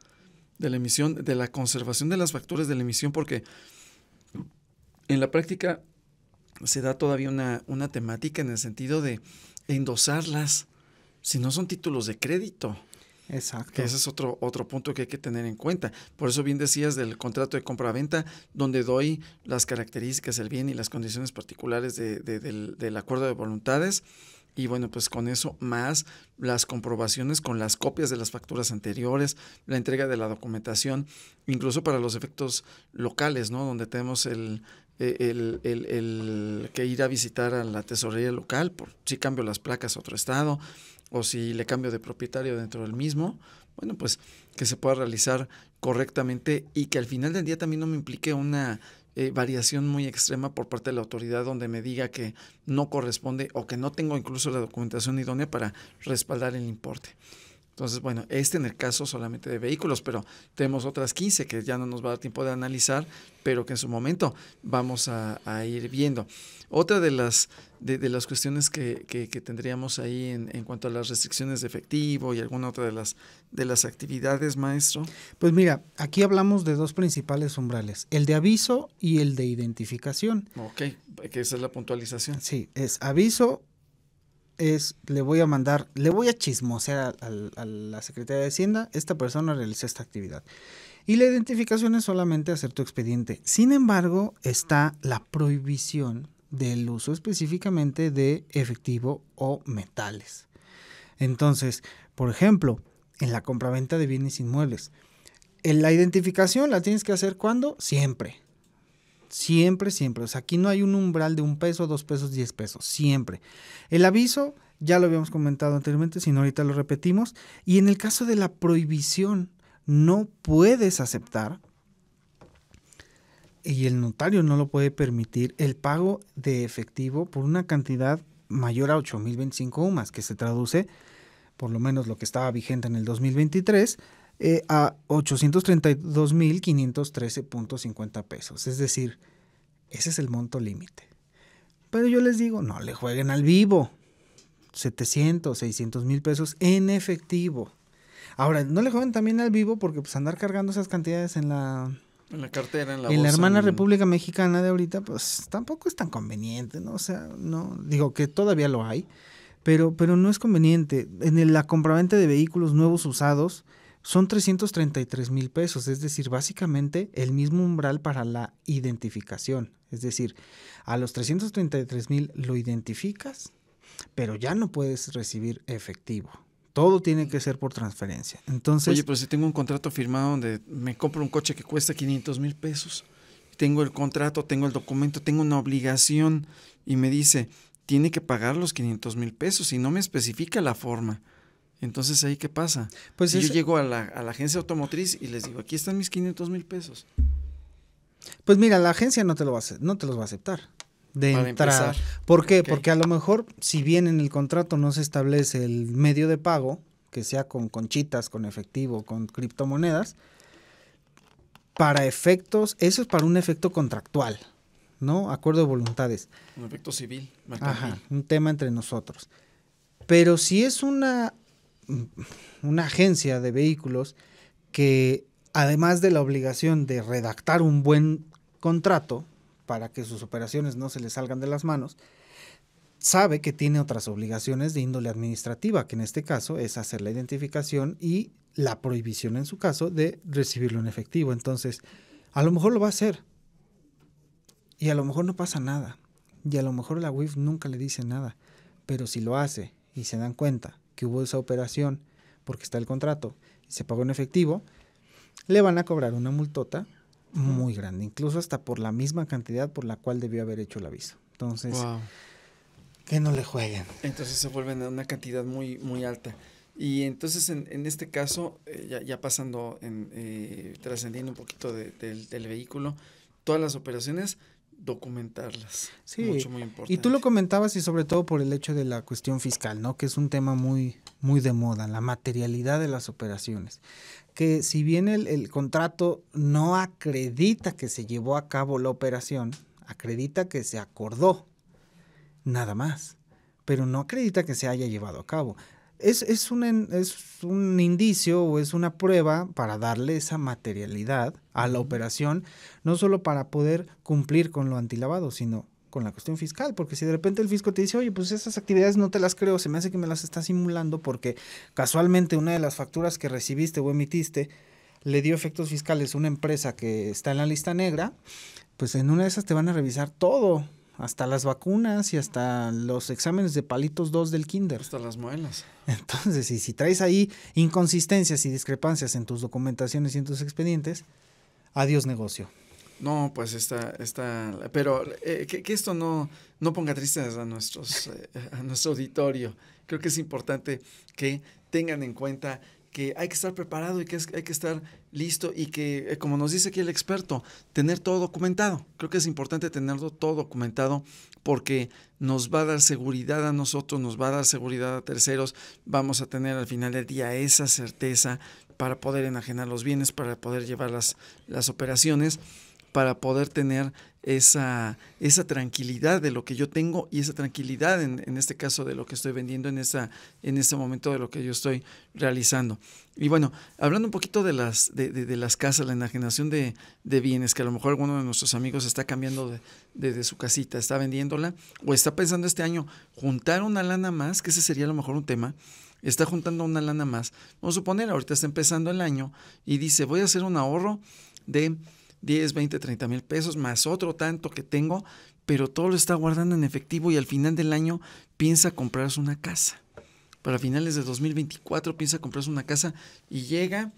de la emisión, de la conservación de las facturas, de la emisión, porque en la práctica se da todavía una, una temática en el sentido de endosarlas si no son títulos de crédito. Exacto. ese es otro, otro punto que hay que tener en cuenta. Por eso bien decías del contrato de compraventa, donde doy las características el bien y las condiciones particulares del, del acuerdo de voluntades. Y bueno, pues con eso más las comprobaciones con las copias de las facturas anteriores, la entrega de la documentación, incluso para los efectos locales, ¿no? Donde tenemos el, e, el, el que ir a visitar a la tesorería local, por si cambio las placas a otro estado, o si le cambio de propietario dentro del mismo, bueno, pues que se pueda realizar correctamente y que al final del día también no me implique una eh, variación muy extrema por parte de la autoridad donde me diga que no corresponde o que no tengo incluso la documentación idónea para respaldar el importe. Entonces, bueno, este en el caso solamente de vehículos, pero tenemos otras 15 que ya no nos va a dar tiempo de analizar, pero que en su momento vamos a, ir viendo. Otra de las, de, las cuestiones que, tendríamos ahí en, cuanto a las restricciones de efectivo y alguna otra de las, de las actividades, maestro. Pues mira, aquí hablamos de dos principales umbrales, el de aviso y el de identificación. Ok, que esa es la puntualización. Sí, es aviso es, le voy a mandar, le voy a chismosear a, la Secretaría de Hacienda, esta persona realiza esta actividad. Y la identificación es solamente hacer tu expediente. Sin embargo, está la prohibición del uso específicamente de efectivo o metales. Entonces, por ejemplo, en la compraventa de bienes inmuebles, en eh, la identificación la tienes que hacer cuando? Siempre. Siempre, siempre. O sea, aquí no hay un umbral de un peso, dos pesos, diez pesos. Siempre. El aviso, ya lo habíamos comentado anteriormente, sino ahorita lo repetimos. Y en el caso de la prohibición, no puedes aceptar y el notario no lo puede permitir el pago de efectivo por una cantidad mayor a 8.025 UMAS, que se traduce, por lo menos lo que estaba vigente en el 2023, eh, a 832.513.50 pesos. Es decir, ese es el monto límite. Pero yo les digo, no le jueguen al vivo. 700, 600 mil pesos en efectivo. Ahora, no le jueguen también al vivo porque pues andar cargando esas cantidades en la... En la cartera, en la... la hermana República Mexicana de ahorita, pues tampoco es tan conveniente, ¿no? O sea, no, digo que todavía lo hay, pero, pero no es conveniente. En el, la compraventa de vehículos nuevos usados, son 333 mil pesos, es decir, básicamente el mismo umbral para la identificación. Es decir, a los 333 mil lo identificas, pero ya no puedes recibir efectivo. Todo tiene que ser por transferencia. Entonces, Oye, pero si tengo un contrato firmado donde me compro un coche que cuesta 500 mil pesos, tengo el contrato, tengo el documento, tengo una obligación y me dice, tiene que pagar los 500 mil pesos y no me especifica la forma. Entonces, ¿ahí qué pasa? Pues Yo llego a la, agencia automotriz y les digo, aquí están mis 500 mil pesos. Pues mira, la agencia no te, lo va no te los va a aceptar de Para ¿Por qué? Porque a lo mejor, si bien en el contrato no se establece el medio de pago, que sea con conchitas, con efectivo, con criptomonedas, para efectos, eso es para un efecto contractual, ¿no? Acuerdo de voluntades. Un efecto civil. Ajá, un tema entre nosotros. Pero si es una una agencia de vehículos que además de la obligación de redactar un buen contrato para que sus operaciones no se le salgan de las manos, sabe que tiene otras obligaciones de índole administrativa, que en este caso es hacer la identificación y la prohibición en su caso de recibirlo en efectivo. Entonces, a lo mejor lo va a hacer y a lo mejor no pasa nada y a lo mejor la WIF nunca le dice nada, pero si lo hace y se dan cuenta hubo esa operación, porque está el contrato y se pagó en efectivo, le van a cobrar una multota muy grande, incluso hasta por la misma cantidad por la cual debió haber hecho el aviso. Entonces, que no le jueguen. Entonces se vuelven a una cantidad muy, muy alta. Y entonces en, este caso, eh, ya, ya, pasando, en, eh, trascendiendo un poquito del, vehículo, todas las operaciones documentarlas. Sí. Mucho, muy importante. Y tú lo comentabas y sobre todo por el hecho de la cuestión fiscal, ¿no? Que es un tema muy, muy de moda, la materialidad de las operaciones. Que si bien el, el contrato no acredita que se llevó a cabo la operación, acredita que se acordó, nada más, pero no acredita que se haya llevado a cabo es, es, un, es un indicio o es una prueba para darle esa materialidad a la operación, no solo para poder cumplir con lo antilavado, sino con la cuestión fiscal, porque si de repente el fisco te dice, oye, pues esas actividades no te las creo, se me hace que me las está simulando porque casualmente una de las facturas que recibiste o emitiste le dio efectos fiscales a una empresa que está en la lista negra, pues en una de esas te van a revisar todo, hasta las vacunas y hasta los exámenes de palitos 2 del kinder. Hasta las muelas. Entonces, y si traes ahí inconsistencias y discrepancias en tus documentaciones y en tus expedientes, adiós negocio. No, pues está, está, pero eh, que, esto no, no ponga tristes a, nuestros, eh, a nuestro auditorio. Creo que es importante que tengan en cuenta que hay que estar preparado y que hay que estar listo y que, eh, como nos dice aquí el experto, tener todo documentado. Creo que es importante tenerlo todo documentado porque nos va a dar seguridad a nosotros, nos va a dar seguridad a terceros, vamos a tener al final del día esa certeza para poder enajenar los bienes, para poder llevar las, las operaciones, para poder tener esa, esa tranquilidad de lo que yo tengo y esa tranquilidad en, este caso de lo que estoy vendiendo en, esa, en ese momento de lo que yo estoy realizando. Y bueno, hablando un poquito de las, de, de, las casas, la enajenación de, de, bienes, que a lo mejor alguno de nuestros amigos está cambiando de, su casita, está vendiéndola o está pensando este año juntar una lana más, que ese sería a lo mejor un tema. Está juntando una lana más. Vamos a suponer, ahorita está empezando el año y dice, voy a hacer un ahorro de 10, 20, 30 mil pesos, más otro tanto que tengo, pero todo lo está guardando en efectivo y al final del año piensa comprarse una casa. Para finales de 2024 piensa comprarse una casa y llega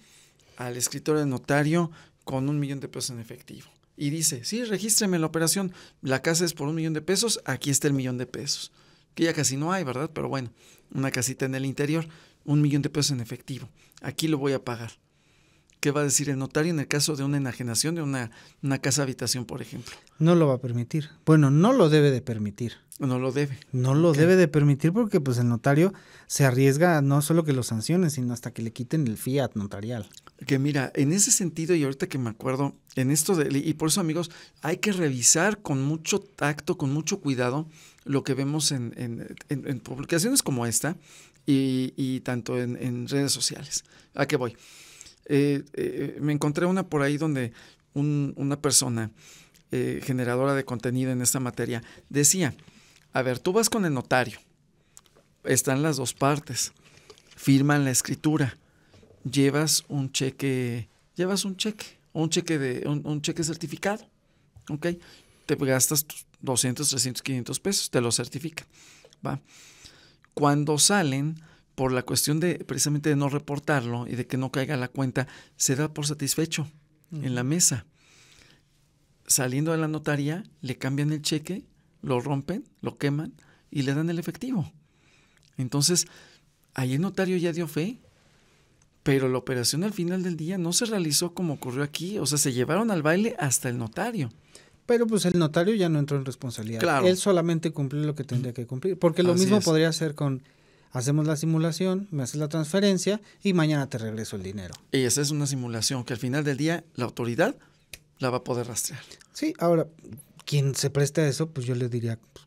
al escritor de notario con un millón de pesos en efectivo. Y dice, sí, regístreme la operación, la casa es por un millón de pesos, aquí está el millón de pesos. Que ya casi no hay, ¿verdad? Pero bueno, una casita en el interior, un millón de pesos en efectivo, aquí lo voy a pagar qué va a decir el notario en el caso de una enajenación de una, una casa habitación, por ejemplo. No lo va a permitir. Bueno, no lo debe de permitir. No lo debe. No lo debe de permitir porque pues el notario se arriesga no solo que lo sancionen, sino hasta que le quiten el fiat notarial. Que mira, en ese sentido y ahorita que me acuerdo, en esto de, y por eso amigos, hay que revisar con mucho tacto, con mucho cuidado lo que vemos en, en, en, publicaciones como esta y, y tanto en redes sociales. ¿A qué voy? Eh, eh, me encontré una por ahí donde una persona eh, generadora de contenido en esta materia decía, a ver, tú vas con el notario, están las dos partes, firman la escritura, llevas un cheque, llevas un cheque, un cheque de, un, cheque certificado, ¿ok? Te gastas 200, 300, 500 pesos, te lo certifican, ¿va? Cuando salen, por la cuestión de precisamente de no reportarlo y de que no caiga la cuenta, se da por satisfecho en la mesa. Saliendo de la notaría, le cambian el cheque, lo rompen, lo queman y le dan el efectivo. Entonces, ahí el notario ya dio fe, pero la operación al final del día no se realizó como ocurrió aquí, o sea, se llevaron al baile hasta el notario. Pero pues el notario ya no entró en responsabilidad. Él solamente cumplió lo que tendría que cumplir, porque lo mismo podría hacer con hacemos la simulación, me haces la transferencia y mañana te regreso el dinero. Y esa es una simulación que al final del día la autoridad la va a poder rastrear. Sí, ahora, quien se preste a eso, pues yo le diría, pues,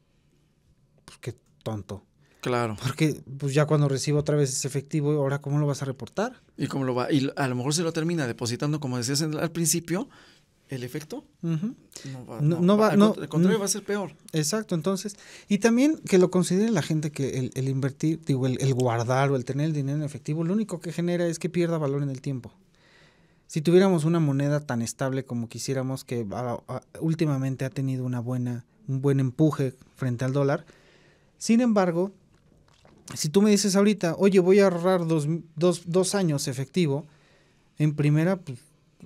pues qué tonto. Claro. Porque pues ya cuando recibo otra vez ese efectivo, ahora cómo lo vas a reportar? Y cómo lo va y a lo mejor se lo termina depositando como decías al principio el efecto no va, contrario va a ser peor. Exacto, entonces, y también que lo considere la gente que el, invertir, digo, el, guardar o el tener el dinero en efectivo, lo único que genera es que pierda valor en el tiempo. Si tuviéramos una moneda tan estable como quisiéramos, que ah, ah, últimamente ha tenido una buena, un buen empuje frente al dólar, sin embargo, si tú me dices ahorita, oye, voy a ahorrar dos, años efectivo, en primera, pues,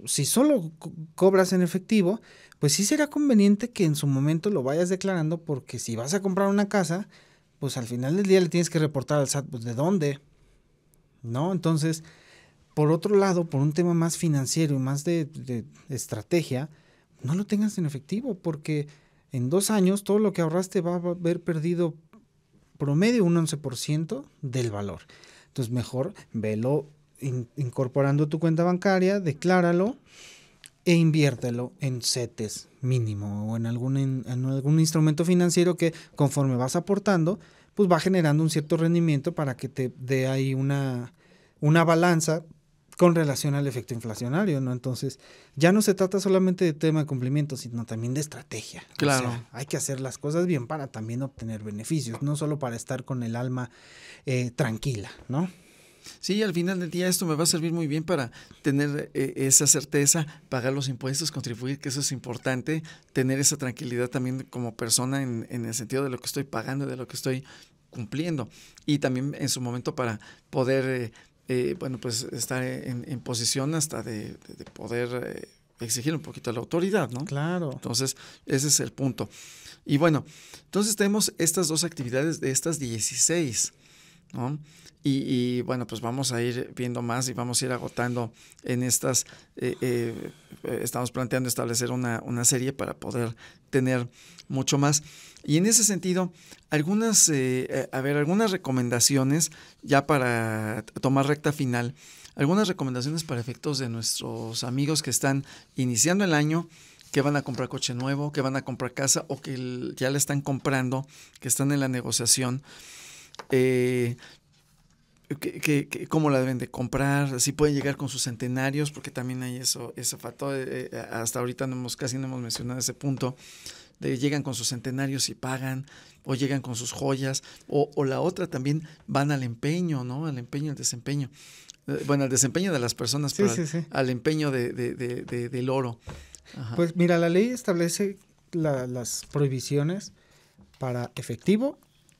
si solo cobras en efectivo, pues sí será conveniente que en su momento lo vayas declarando porque si vas a comprar una casa, pues al final del día le tienes que reportar al SAT, pues, de dónde, ¿no? Entonces, por otro lado, por un tema más financiero y más de, de estrategia, no lo tengas en efectivo porque en dos años todo lo que ahorraste va a haber perdido promedio un 11% del valor. Entonces, mejor velo incorporando tu cuenta bancaria, decláralo e inviértelo en CETES mínimo o en algún, algún instrumento financiero que conforme vas aportando, pues va generando un cierto rendimiento para que te dé ahí una, una balanza con relación al efecto inflacionario, ¿no? Entonces, ya no se trata solamente de tema de cumplimiento, sino también de estrategia. Claro. hay que hacer las cosas bien para también obtener beneficios, no solo para estar con el alma eh, tranquila, ¿no? Sí, al final del día esto me va a servir muy bien para tener eh, esa certeza, pagar los impuestos, contribuir, que eso es importante, tener esa tranquilidad también como persona en, el sentido de lo que estoy pagando, de lo que estoy cumpliendo. Y también en su momento para poder, eh, eh, bueno, pues estar en, posición hasta de, de poder exigir un poquito a la autoridad, ¿no? Claro. Entonces, ese es el punto. Y bueno, entonces tenemos estas dos actividades de estas 16, ¿no? Y, bueno, pues vamos a ir viendo más y vamos a ir agotando en estas, eh, eh, eh, estamos planteando establecer una, serie para poder tener mucho más. Y en ese sentido, algunas, a ver, algunas recomendaciones ya para tomar recta final, algunas recomendaciones para efectos de nuestros amigos que están iniciando el año, que van a comprar coche nuevo, que van a comprar casa o que ya la están comprando, que están en la negociación. Eh, que, que, cómo la deben de comprar, si pueden llegar con sus centenarios, porque también hay eso, ese factor, eh, eh, hasta ahorita no hemos, casi no hemos mencionado ese punto, de llegan con sus centenarios y pagan, o llegan con sus joyas, o, la otra también van al empeño, ¿no? Al empeño, al desempeño. Eh, bueno, al desempeño de las personas, al, empeño de, de, de, del oro. Pues mira, la ley establece las prohibiciones para efectivo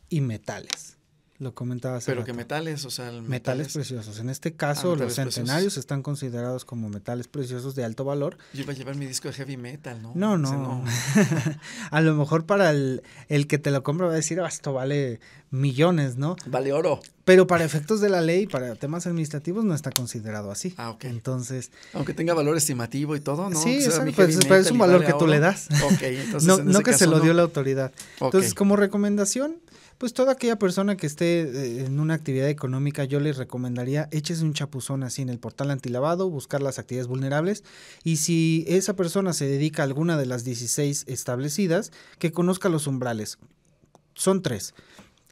y metales. Lo comentabas. Pero que metales, o sea. Metales, preciosos. En este ah, caso, los centenarios están considerados como metales preciosos de alto valor. Yo iba a llevar mi disco de heavy metal, ¿no? No, no. [LAUGHS] a lo mejor para el, el, que te lo compra va a decir, ah, esto vale millones, ¿no? Vale oro. Pero para efectos de la ley, para temas administrativos, no está considerado así. Ah, ok. Entonces. Aunque tenga valor estimativo y todo, ¿no? Sí, pero pues, pues, es un valor que tú le das. Ok, entonces. no, que se lo dio la autoridad. Entonces, como recomendación pues toda aquella persona que esté eh, en una actividad económica, yo les recomendaría échese un chapuzón así en el portal antilavado, buscar las actividades vulnerables y si esa persona se dedica a alguna de las 16 establecidas, que conozca los umbrales. Son tres.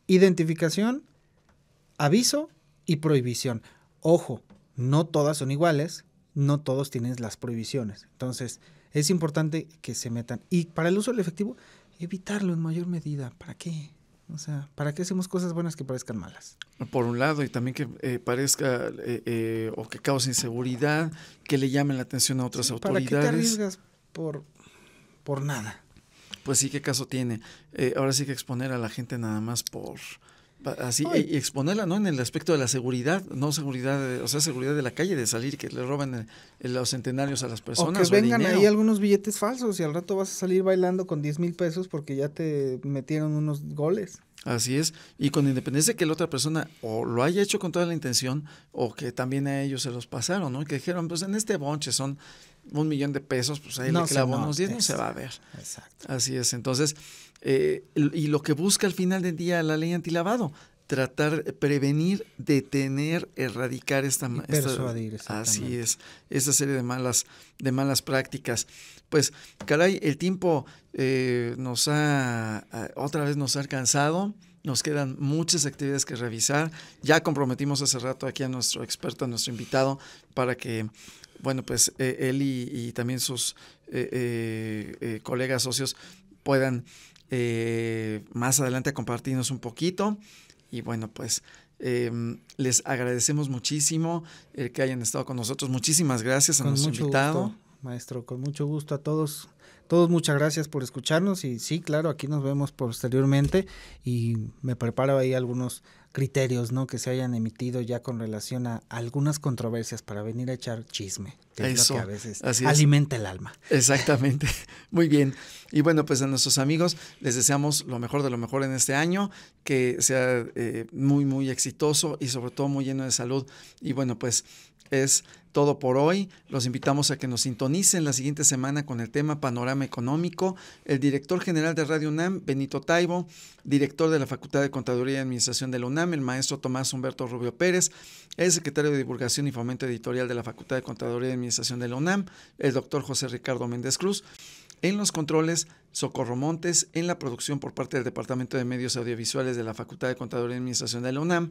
Identificación, aviso y prohibición. Ojo, no todas son iguales, no todos tienen las prohibiciones. Entonces, es importante que se metan. Y para el uso del efectivo, evitarlo en mayor medida. ¿Para qué? O sea, ¿para qué hacemos cosas buenas que parezcan malas? Por un lado, y también que eh, parezca eh, eh, o que cause inseguridad, que le llamen la atención a otras autoridades. ¿Para qué te arriesgas por, por nada? Pues sí, ¿qué caso tiene? ahora sí que exponer a la gente nada más por, Así, y e, exponerla, ¿no? En el aspecto de la seguridad, no seguridad, o sea, seguridad de la calle, de salir, que le roben eh, los centenarios a las personas. O que vengan ahí algunos billetes falsos y al rato vas a salir bailando con 10 mil pesos porque ya te metieron unos goles. Así es, y con independencia de que la otra persona o lo haya hecho con toda la intención o que también a ellos se los pasaron, ¿no? Que dijeron, pues en este bonche son un millón de pesos, pues ahí le clavo unos 10, no se va a ver. Exacto. Así es, entonces eh, y lo que busca al final del día la ley antilavado, tratar, prevenir, detener, erradicar esta, así es, esa serie de malas, de malas prácticas. Pues, caray, el tiempo eh, nos ha otra vez nos ha alcanzado. Nos quedan muchas actividades que revisar. Ya comprometimos hace rato aquí a nuestro experto, a nuestro invitado, para que, bueno, pues e, él y, también sus eh, colegas, socios, puedan eh, más adelante compartimos un poquito. Y bueno, pues em, les agradecemos muchísimo el eh, que hayan estado con nosotros. Muchísimas gracias a nuestro invitado. maestro, con mucho gusto a todos. Todos muchas gracias por escucharnos y sí, claro, aquí nos vemos posteriormente y me preparo ahí algunos criterios, ¿no? Que se hayan emitido ya con relación a algunas controversias para venir a echar chisme es alimenta el alma. Exactamente. [LAUGHS] Muy bien. Y bueno, pues a nuestros amigos les deseamos lo mejor de lo mejor en este año, que sea eh, muy, muy exitoso y sobre todo muy lleno de salud. Y bueno, pues es todo por hoy. Los invitamos a que nos sintonicen la siguiente semana con el tema Panorama Económico. El director general de Radio UNAM, Benito Taibo, director de la Facultad de Contaduría y Administración de la UNAM, el maestro Tomás Humberto Rubio Pérez, el secretario de Divulgación y Fomento Editorial de la Facultad de Contaduría y Administración de la UNAM, el doctor José Ricardo Méndez Cruz. En los controles, Socorro Montes, en la producción por parte del Departamento de Medios Audiovisuales de la Facultad de Contaduría y Administración de la UNAM,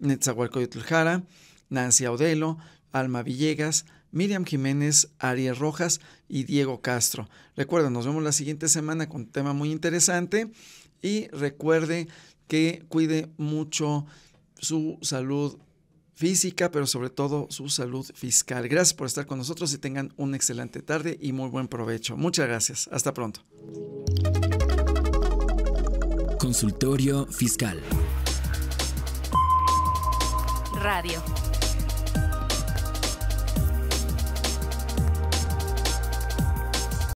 y Jara, Nancy Audelo, Alma Villegas, Miriam Jiménez, Ariel Rojas y Diego Castro. Recuerden, nos vemos la siguiente semana con un tema muy interesante y recuerde que cuide mucho su salud física, pero sobre todo su salud fiscal. Gracias por estar con nosotros y tengan una excelente tarde y muy buen provecho. Muchas gracias. Hasta pronto. Consultorio Fiscal. Radio.